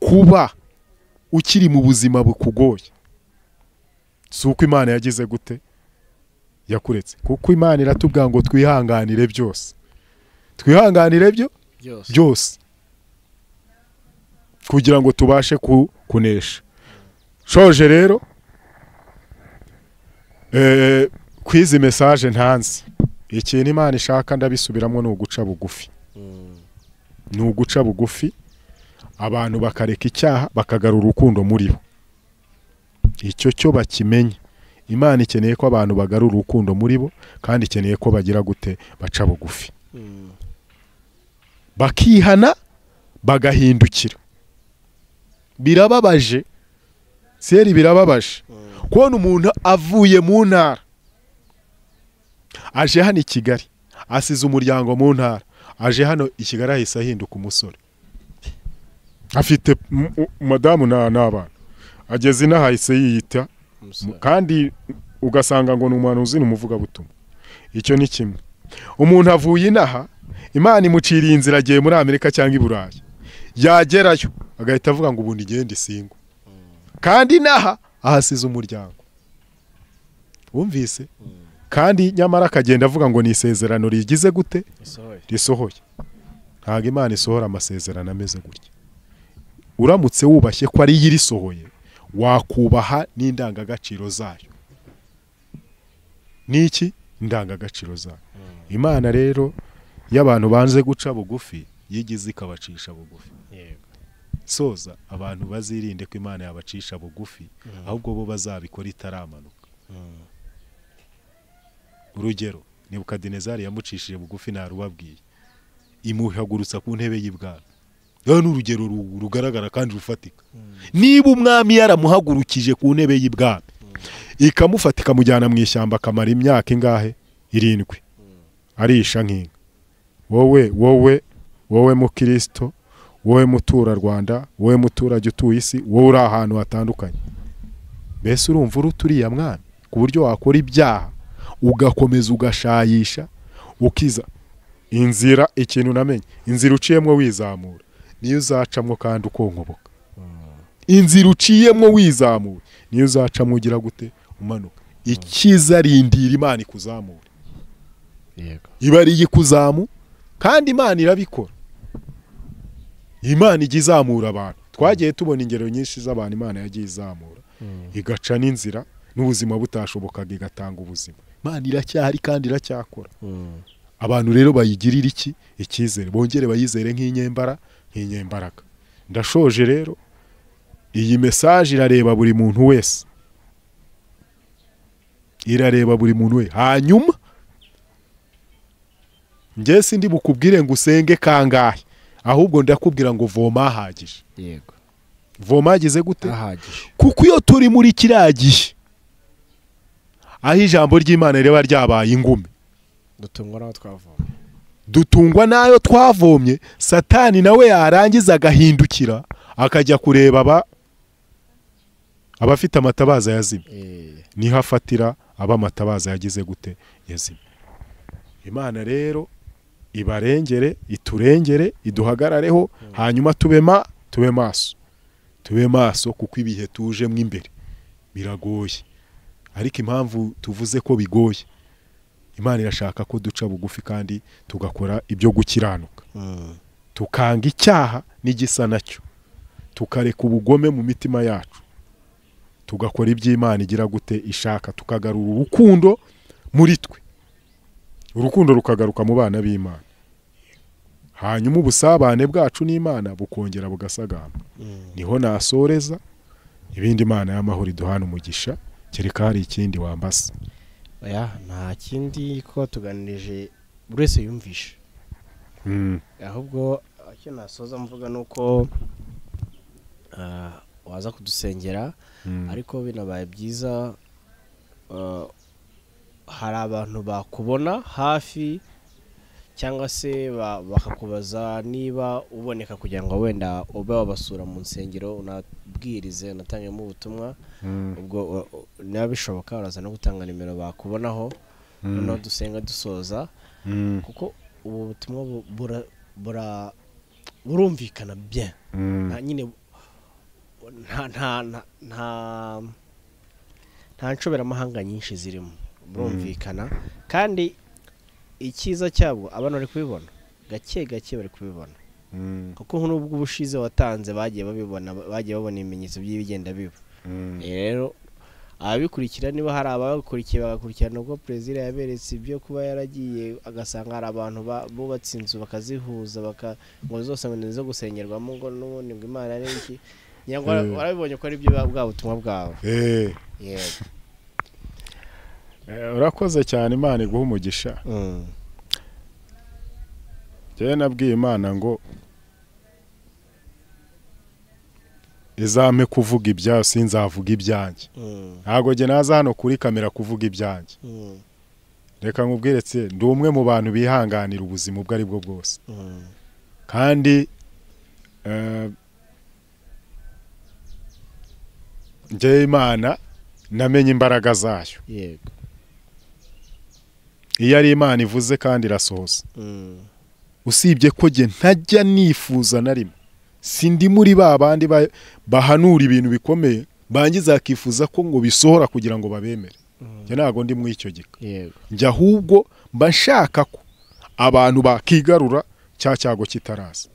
kuba ukiri mu buzima bukugoye si uko imana yagize gute yakuretse kuko imana iratubwira ngo twihanganire byose twihanganire byo byose kugira ngo tubashe kunesha shoje rero eh, kwizi message ntanzi ikintu imana ishaka ndabisubiramo ni uguca bugufi mm. ni uguca bugufi abantu bakareka icyaha bakagara urukundo muri bo icyo cyo bakimenya imana ikeneye ko abantu bagarura urukundo muri bo kandi ikeneye ko bagira gute baca bugufi mm. bakihana bagahindukira birababaje seri birababaje mm. kubona umuntu avuye mu ntara aje hano i kigali asize umuryango mu ntara aje hano i kigali ahise ahinduka umusore afite madamu n'abana ageze inaha ahise yiyita kandi ugasanga ngo ni umuhanuzi ni umuvugabutumwa icyo ni kimwe umuntu avuye inaha imana imuciriye inzira agiye muri amerika cyangwa i burayi yagerayo agahita avuga ngo ubundi igenda isingwa mm. kandi inaha ahasize umuryango wumvise mm. kandi nyamara akagenda avuga ngo ni isezerano rigize gute risohoye ntabwo imana isohora amasezerano ameze gutya uramutse wubashye ko ariyo irisohoye wakubaha n'indangagaciro zayo n'iki indangagaciro zayo hmm. imana rero y'abantu banze guca bugufi yigize ikabacisha bugufi soza abantu bazirinde ko imana yabacisha bugufi hmm. ahubwo bo bazabikora itaramanuka hmm. urugero nibukadinezari yamucishije bugufi ntarubabwiye imuhagurutsa ku ntebe y'ibwami rero ni urugero rugaragara kandi rufatika hmm. niba umwami yaramuhagurukije ku ntebe y'ibwami hmm. ikamufata ikamujyana mu ishyamba akamara imyaka ingahe irindwi hmm. arisha nk'inka wowe wowe wowe mukirisito wowe muturarwanda wowe muturage utuye isi wowe uri ahantu hatandukanye mbese urumva uriya mwami ku buryo wakora ibyaha ugakomeza ugashayisha ukiza inzira ikintu namenye inzira uciyemo wizamura niyo uzacamo kandi ukongoboka inzira uciyemo wizamura niyo uzacamo ugira gute umanuka ikiza rindira imana ikuzamura iba ari iyikuzamu kandi imana irabikora imana ijya izamura abantu twagiye tubona ingero nyinshi z'abantu imana yagiye izamura mm. igaca n'inzira n'ubuzima butashobokaga igatanga ubuzima imana iracyahari kandi iracyakora hmm. abantu rero bayigirira iki icyizere bongere bayizere nk'inyembara nk'inyembaraga ndashoje rero iyi mesaje irareba buri muntu wese irareba buri muntu we hanyuma nge sindi bukubwire ngo usenge kangahe ahubwo ndakubwira ngo voma ahagije voma ahageze gute kuko iyo turi muri kiriya gihe aho ijambo ry'imana riba ryabaye ingume dutungwa n'aho twavomye dutungwa n'ayo twavomye satani nawe yarangiza agahindukira akajya kureba aba abafite amatabaza yazimye eh. niho afatira aba amatabaza yagize gute yazimye imana rero ibarengere iturengere iduhagarareho hmm. hanyuma tube ma tube maso tube maso kuko ibihe tujemo imbere biragoye ariko impamvu tuvuze ko bigoye imana irashaka ko duca bugufi kandi tugakora ibyo gukiranuka hmm. tukanga icyaha n'igisa nacyo tukareka ubugome mu mitima yacu tugakora ibyo imana igira gute ishaka tukagarura urukundo muri twe urukundo rukagaruka mu bana b'imana hanyuma ubusabane bwacu n'imana bukongera bugasagamba hmm. niho nasoreza ibindi imana y'amahoro iduhana umugisha kereka hari ikindi wambasa nta kindi ko tuganirije buri wese yumvishe hmm. ahubwo icyo nasoza mvuga ni uko ah, waza kudusengera hmm. ariko binabaye byiza ah, hari abantu bakubona hafi cyangwa se bakakubaza niba uboneka kugira ngo wenda ube wabasura mu nsengero unabwirize unatangemo ubutumwa hmm. ubwo niba bishoboka uraza no gutanga nimero bakubonaho hmm. noneho dusenga dusoza hmm. kuko ubu butumwa burumvikana bye nyine nta nshoberamahanga nyinshi zirimo burumvikana kandi icyiza cyabo abana bari kubibona gake gake bari kubibona mm. kuko nk'ubwo ubushize watanze bagiye babibona bagiye babona ibimenyetso by'ibigenda biba mm. eh, rero ababikurikira niba hari ababakurikiye bagakurikirana ubwo perezida yaberetse ibyo kuba yaragiye agasanga hari abantu bubatse inzu bakazihuza ngo zose ngo ni zo gusengerwamo ngo n'ubundi ngo imana ari iki eh. warabibonye ko ari byo bwa butumwa bwawe eh. Eh, urakoze cyane imana iguha umugisha njyewe mm. nabwiye imana ngo izame kuvuga ibyayo sinzavuga ibyanjye mm. ntabwo njye naza hano kuri kamera kuvuga ibyanjye mm. reka nkubwiretse ndi umwe mu bantu bihanganira ubuzima ubwo ari bwo bwose kandi njyewe eh, imana namenye imbaraga zayo yego iyo ari imana ivuze kandi irasohoza mm. usibye ko jye ntajya nifuza na rimwe sindi muri ba bandi bahanura ibintu bikomeye bangiza bakifuza ko ngo bisohora kugira ngo babemere njye mm. ntabwo ndi muri icyo gika njya ahubwo mba nshaka ko abantu bakigarura cya cyago kitaraza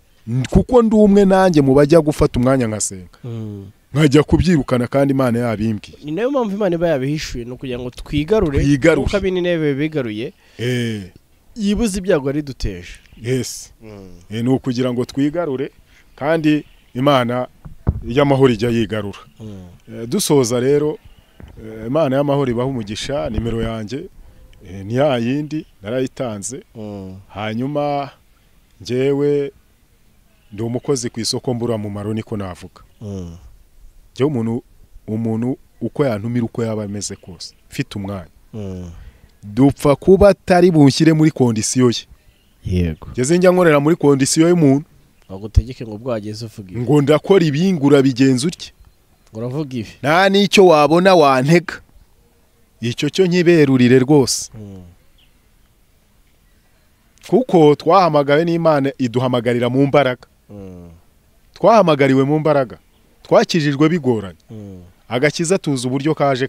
kuko ndi umwe nanjye mu bajya gufata umwanya nkasenga mm. nkajya kubyirukana kandi imana yabimbwiye ni nayo mpamvu imana iba yabihishuye ni ukugira ngo twigarure kuko ab'inintebe bigaruye eh. yibuze ibyago ari duteje yesi hmm. eh, ni ukugira ngo twigarure kandi imana y'amahoro ijya yigarura hmm. eh, dusoza rero imana y'amahoro ibaha umugisha nimero yanjye ni ya yindi narayitanze hmm. hanyuma ngewe ndi umukozi ku isoko mburamumaro niko navuga njyewe umuntu umuntu uko yantumira uko yaba ameze kose ufite umwanya mm. dupfa kuba atari bushyire muri kondisiyo ye yego ngeze njya nkorera muri kondisiyo y'umuntu bagutegeke ngo bwageze uvuge ngo ndakora ibingura bigenza utya ngo uravuga ibi nta n'icyo wabona wantega icyo cyo nkiberurire rwose mm. kuko twahamagawe n'imana iduhamagarira mu mbaraga mm. twahamagariwe mu mbaraga twakijijwe bigoranye mm. agakiza tuzi uburyo kaje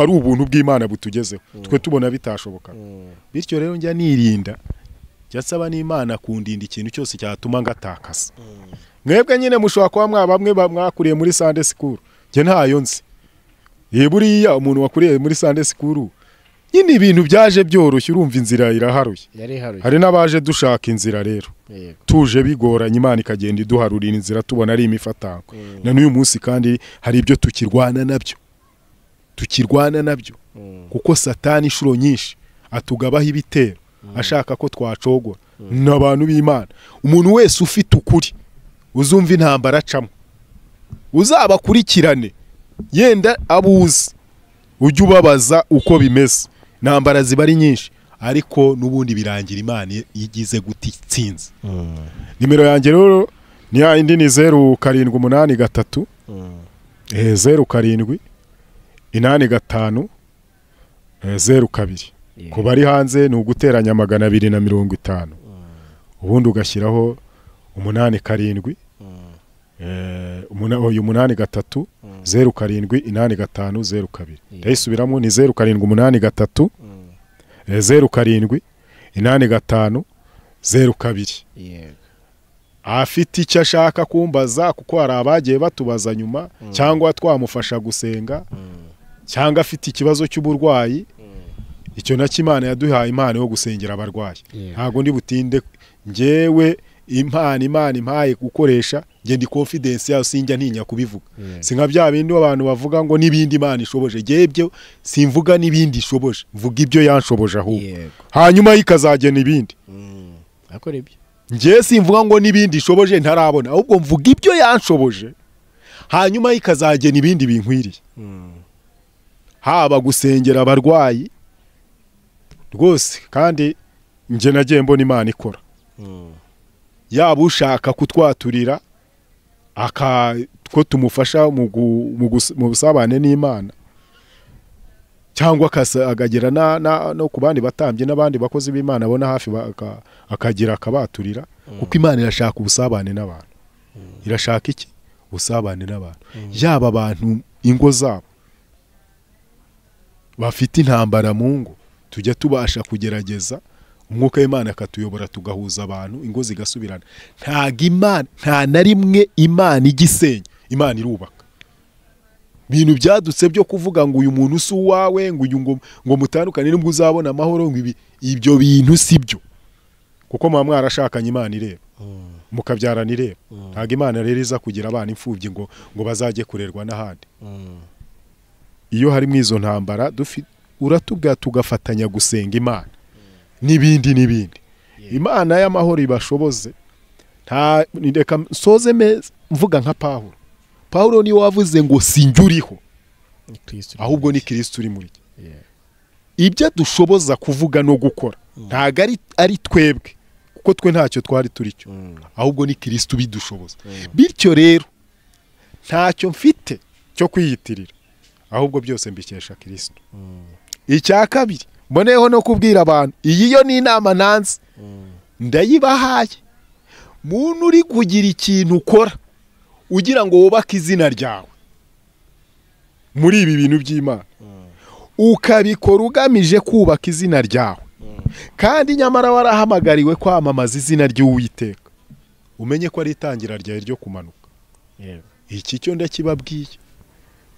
ari ubuntu bw'imana butugezeho mm. twe tubona bitashoboka mm. bityo rero njya nirinda njya nsaba n'imana kundinda ikintu cyose cyatuma ngatakaza mwebwe nyine mushobora kuba mwa bamwe mwakuriye muri sande sikuru njye ntayo nzi buriya umuntu wakuriye muri sande sikuru nyine ibintu byaje byoroshye urumva inzira iraharuye hari n'abaje dushaka inzira rero tuje bigoranye imana ikagenda iduharurira inzira tubona ari imifatango na n'uyu munsi kandi hari ibyo tukirwana nabyo tukirwana nabyo mm. kuko satani inshuro nyinshi atugabaho ibitero mm. ashaka ko twacogora mm. ni abantu b'imana umuntu wese ufite ukuri uzumva intambara acamo uzabakurikirane yenda abuzi ujye ubabaza uko bimeze intambara ziba ari nyinshi ariko n'ubundi birangira imana igize guta itsinze hmm. nimero yanjye rero ni ya indi ni zeru karindwi umunani gatatu hmm. eh, zeru karindwi inani gatanu eh, zeru kabiri ku bari hanze ni uguteranya magana abiri na mirongo itanu hmm. ubundi ugashyiraho umunani karindwi eh, uyu munani gatatu zeru karindwi inani gatanu zeru kabiri ndayisubiramo ni zeru karindwi umunani gatatu mm. eh, zeru karindwi inani gatanu zeru kabiri afite icyo ashaka kumbaza kuko hari abagiye batubaza nyuma mm. cyangwa twamufasha gusenga mm. cyangwa afite ikibazo cy'uburwayi icyo na imana yaduhaye impano yo gusengera abarwayi ntabwo butinde ngewe impano imana impaye gukoresha ngenda confidence yayo sinjya ntinya kubivuga si nka bya bindi abantu bavuga ngo n'ibindi imana ishoboje ngebyo simvuga n'ibindi ishoboje mvuga ibyo yanshoboje ahubwo hanyuma ikazagena ibindi mm. ngewe simvuga ngo n'ibindi ishoboje ntarabona ahubwo mvuga ibyo yanshoboje hanyuma ikazagena ibindi binkwiriye mm. haba gusengera abarwayi rwose kandi njye nagiye mbona imana ikora mm. yaba ushaka kutwaturira aka ko tumufasha mu busabane n'imana cyangwa akagera no ku bandi batambye n'abandi bakozi b'imana abona hafi akagira akabaturira mm. kuko imana irashaka ubusabane n'abantu mm. irashaka iki ubusabane n'abantu mm. yaba abantu ingo zabo bafite intambara mu ngo tujya tubasha kugerageza umwuka w'imana akatuyobora tugahuza abantu ingo zigasubirana ntabwo imana nta na rimwe imana igisenya imana irubaka ibintu byadutse byo kuvuga ngo uyu muntu si uwawe ngo uyu ngo mutandukane nibwo uzabona amahoro ngo ibyo bintu si byo kuko muba mwarashakanye imana ireba mm. mukabyarana ireba mm. ntabwo imana rero iza kugira abana imfubyi ngo ngo bazajye kurerwa n'ahandi mm. iyo harimo izo ntambara dufite uratubwa tugafatanya gusenga imana n'ibindi n'ibindi imana y'amahoro ibashoboze nta reka nsoze mvuga nka pawuro pawuro niwe wavuze ngo sinjye ahubwo ni kirisiti uri muri ibyo dushoboza kuvuga no gukora mm. ntabwo ari twebwe kuko twe ntacyo twari turi cyo mm. ahubwo ni kirisiti bidushoboza mm. bityo rero ntacyo mfite cyo kwiyitirira ahubwo byose mbikesha kirisiti icya kabiri mboneyeho no kubwira abantu iyi yo ni inama nanze mm. ndayibahaye muntu uri kugira ikintu ukora ugira ngo wubake izina ryawe muri ibi bintu by'imana mm. ukabikora ugamije kubaka izina ryawe mm. kandi nyamara warahamagariwe kwamamaza izina ry'uwiteka umenye ko ari itangira ryawe ryo kumanuka iki cyo ndakibabwiye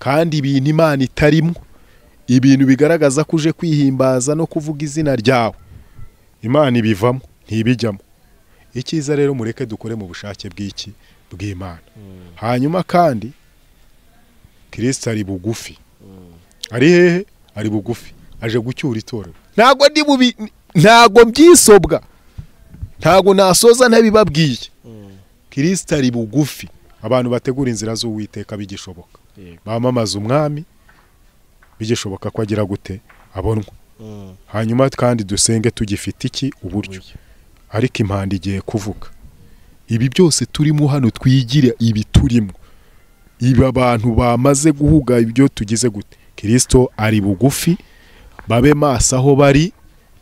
kandi ibintu imana itarimo ibintu bigaragaza ko uje kwihimbaza no kuvuga izina ryawe imana ibivamo ntibijyamo icyiza rero mureke dukore mu bushake bw'iki bw'imana mm. hanyuma kandi kirisita ari bugufi mm. ari hehe ari bugufi aje gucyura itorero ntago ndi bubi ntago byisobwa ntago nasoza ntabibabwiye mm. kirisita ari bugufi abantu bategura inzira z'uwiteka bigishoboka bamamaza umwami bigishoboka ko agira gute abonwa mm. hanyuma kandi dusenge tugifite iki uburyo ariko impande igiye kuvuga ibi byose turimo hano twigire ibi turimo ibi abantu bamaze guhuga ibyo tugize gute kirisito ari bugufi babe maso aho bari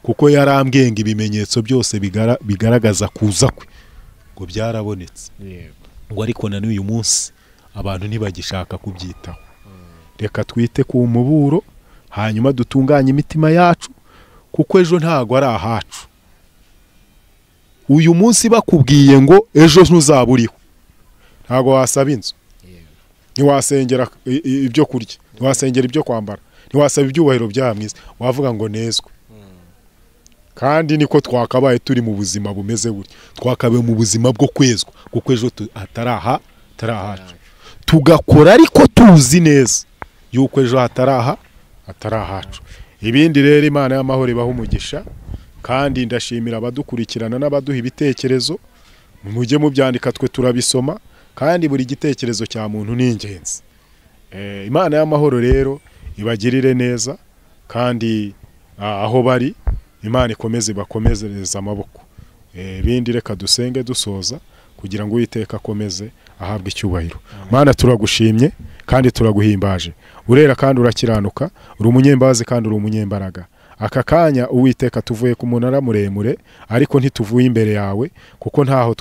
kuko yarambwenga ibimenyetso byose bigaragaza kuza kwe ngo byarabonetse ngo ariko na n'uyu munsi abantu ntibagishaka kubyitaho reka twite ku muburo hanyuma dutunganye imitima yacu kuko ejo ntago ari ahacu uyu munsi bakubwiye ngo ejo ntuzaba ntago wasaba inzu ntiwasengera ibyo kurya ntiwasengera ibyo kwambara ntiwasaba ibyubahiro bya mwiza wavuga ngo nezwe kandi niko twakabaye turi mu buzima bumeze gutya twakabaye mu buzima bwo kwezwa kuko ejo atari aha atari ahacu tugakora ariko tuzi neza yuko ejo hatari aha ibindi rero imana y'amahoro ibaha umugisha kandi ndashimira abadukurikirana n'abaduha ibitekerezo mujye mubyandika twe turabisoma kandi buri gitekerezo cya muntu ni ingenzi eh, imana y'amahoro rero ibagirire neza kandi aho bari imana ikomeze ibakomezereza amaboko eh, ibindi reka dusenge dusoza kugira ngo uwiteka akomeze ahabwe icyubahiro mana turagushimye kandi turaguhimbaje urera kandi urakiranuka uri umunyembazi kandi uri umunyembaraga aka kanya uwiteka tuvuye ku munara muremure ariko ntituvuye imbere yawe kuko ntaho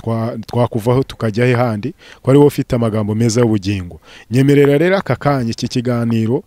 twakuvaho tukajya he handi ko ari wowe ufite amagambo meza y'ubugingo nyemerera rero aka kanya iki kiganiro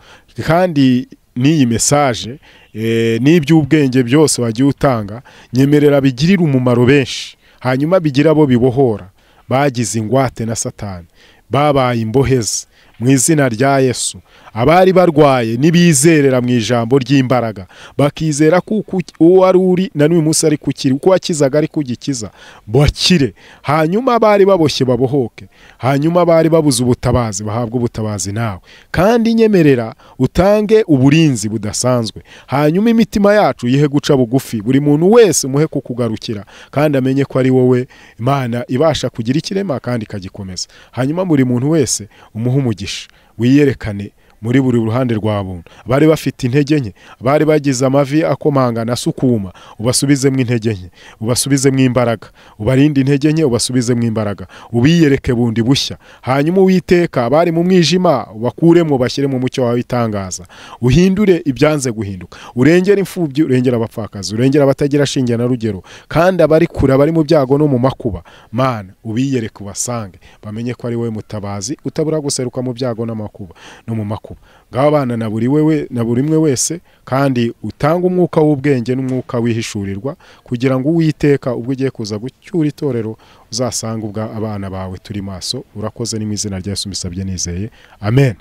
kandi n'iyi mesaje eh, n'iby'ubwenge byose wagiye utanga nyemerera bigirira umumaro benshi hanyuma bigira abo bibohora bagize ingwate na satani babaye imbohezi mu izina rya yesu abari barwaye n'ibizerera mu ijambo ry'imbaraga bakizera ko uwo ari uri na n'uyu munsi ari kukiri uko wakizaga ari kugikiza bakire hanyuma abari baboshye babohoke hanyuma abari babuze ubutabazi bahabwa ubutabazi nawe kandi nyemerera utange uburinzi budasanzwe hanyuma imitima yacu yihe guca bugufi buri muntu wese muhe kukugarukira kandi amenye ko ari wowe imana ibasha kugira ikirema kandi ikagikomeza hanyuma buri muntu wese umuhe umugisha wiyerekane muri buri ruhande rwa buntu bari bafite intege nke bari bagize amavi akomangana asukuma ubasubizemo intege nke ubasubizemo imbaraga ubarinde intege nke ubasubizemo imbaraga ubiyereke bundi bushya hanyuma uwiteka abari mu mwijima ubakuremo bashyire mu mucyo wawe itangaza uhindure ibyanze guhinduka urengera imfubyi urengera abapfakazi urengera abatagira shinge na rugero kandi abari kure abari mu byago no mu makuba mana ubiyereke ubasange bamenye ko ari wowe mutabazi utabura guseruka mu byago n'amakuba no mu makuba kuba bw'abana na buri wewe na buri umwe wese kandi utanga umwuka w'ubwenge n'umwuka wihishurirwa kugira ngo uwiteka ubwo ugiye kuza gucyura itorero uzasanga ubwa abana bawe turi maso urakoze n'imizina rya Yesu mbisabye nizeye amen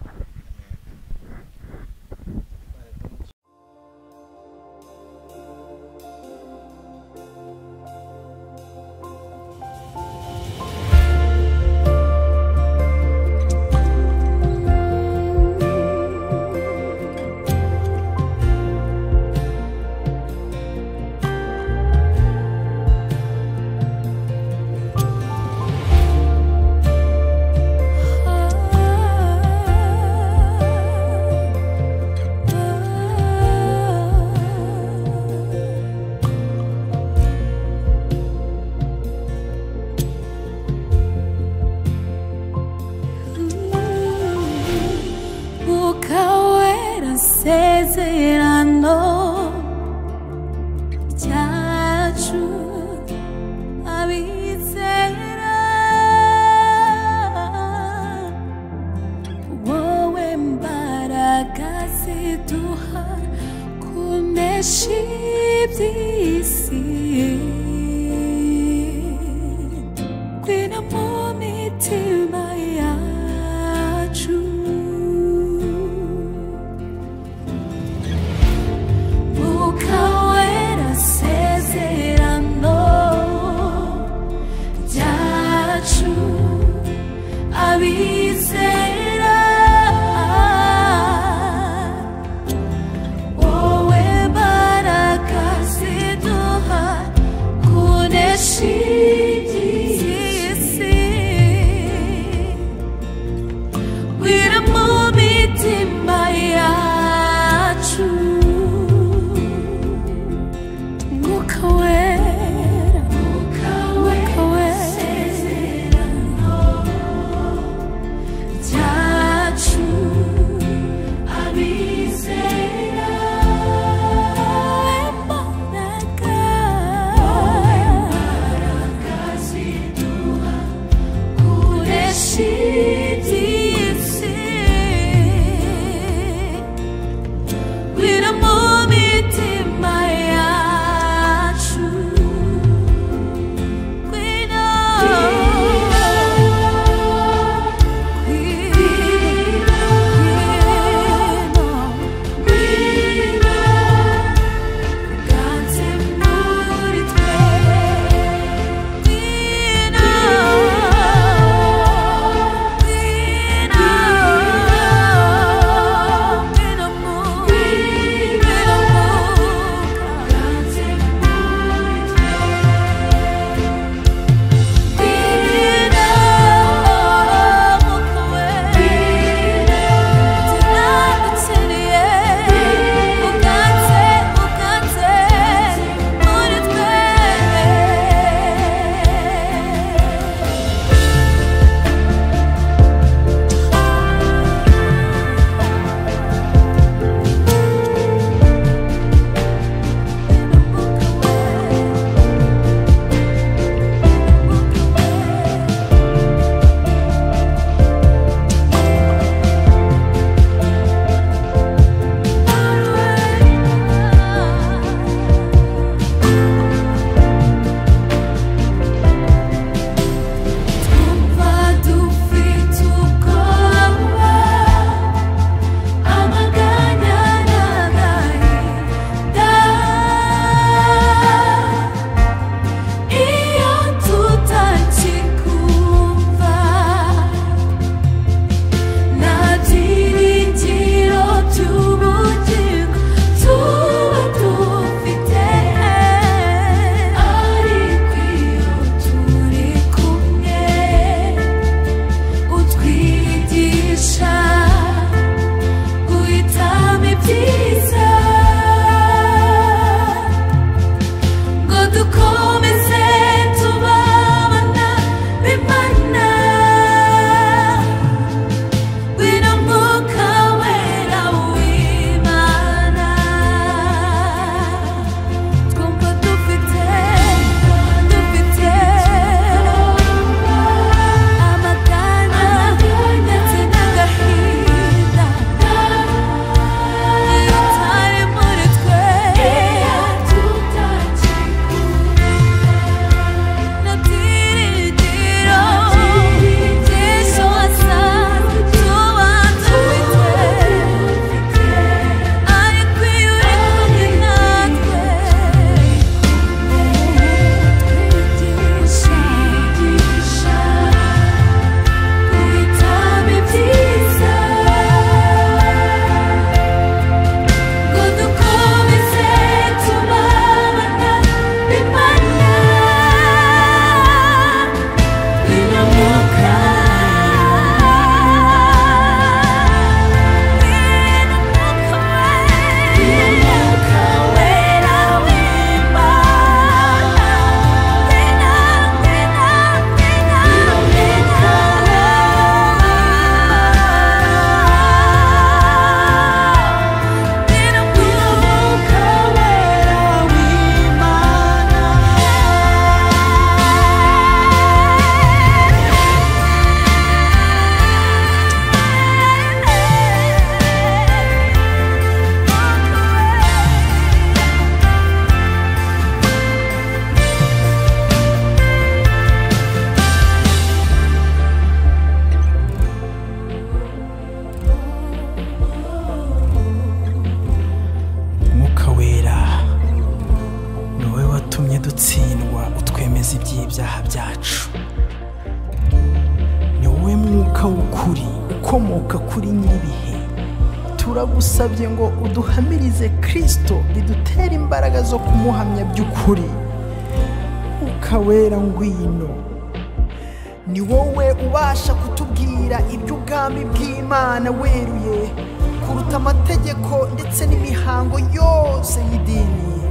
sayidini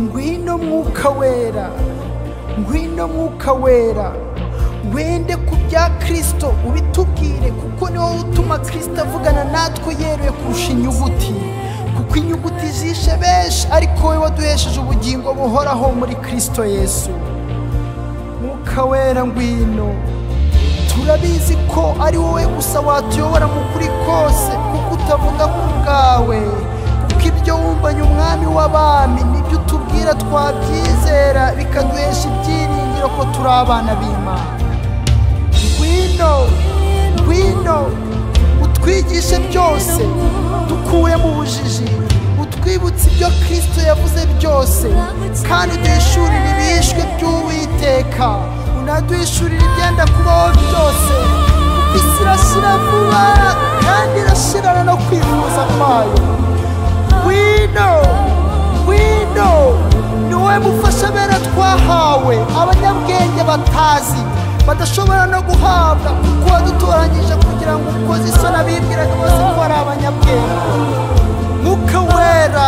ngwino mwuka wera ngwino mwuka wera wende ku bya kristo ubitubwire kuko ni wowe utuma kristo avugana natwe yeruye kurusha inyuguti kuko inyuguti zishe benshi ariko wowe waduhesheje ubugingo buhoraho muri kristo yesu mwuka wera ngwino turabizi ko ari wowe gusa watuyobora mu kuri kose kuko utavuga ku bwawe tuvuganye umwami w'abami nibyo utubwira twabyizera bikaduhesha ibyiringiro ko turi abana b'imana ngwino ngwino utwigishe byose dukure mu bujiji utwibutse ibyo kirisito yavuze byose kandi uduhishurire ibishwe by'uwiteka unaduhishurire ibyenda kubaho byose isi irashyira vuba kandi irashyirana no kwihuza kwayo wino wino niwe bera twahawe abanyabwenge batazi badashobora no guhabwa kuko wadutoranyije kugira ngo ukoze isoni abibwiraga ko ari abanyabwenge mwuka wera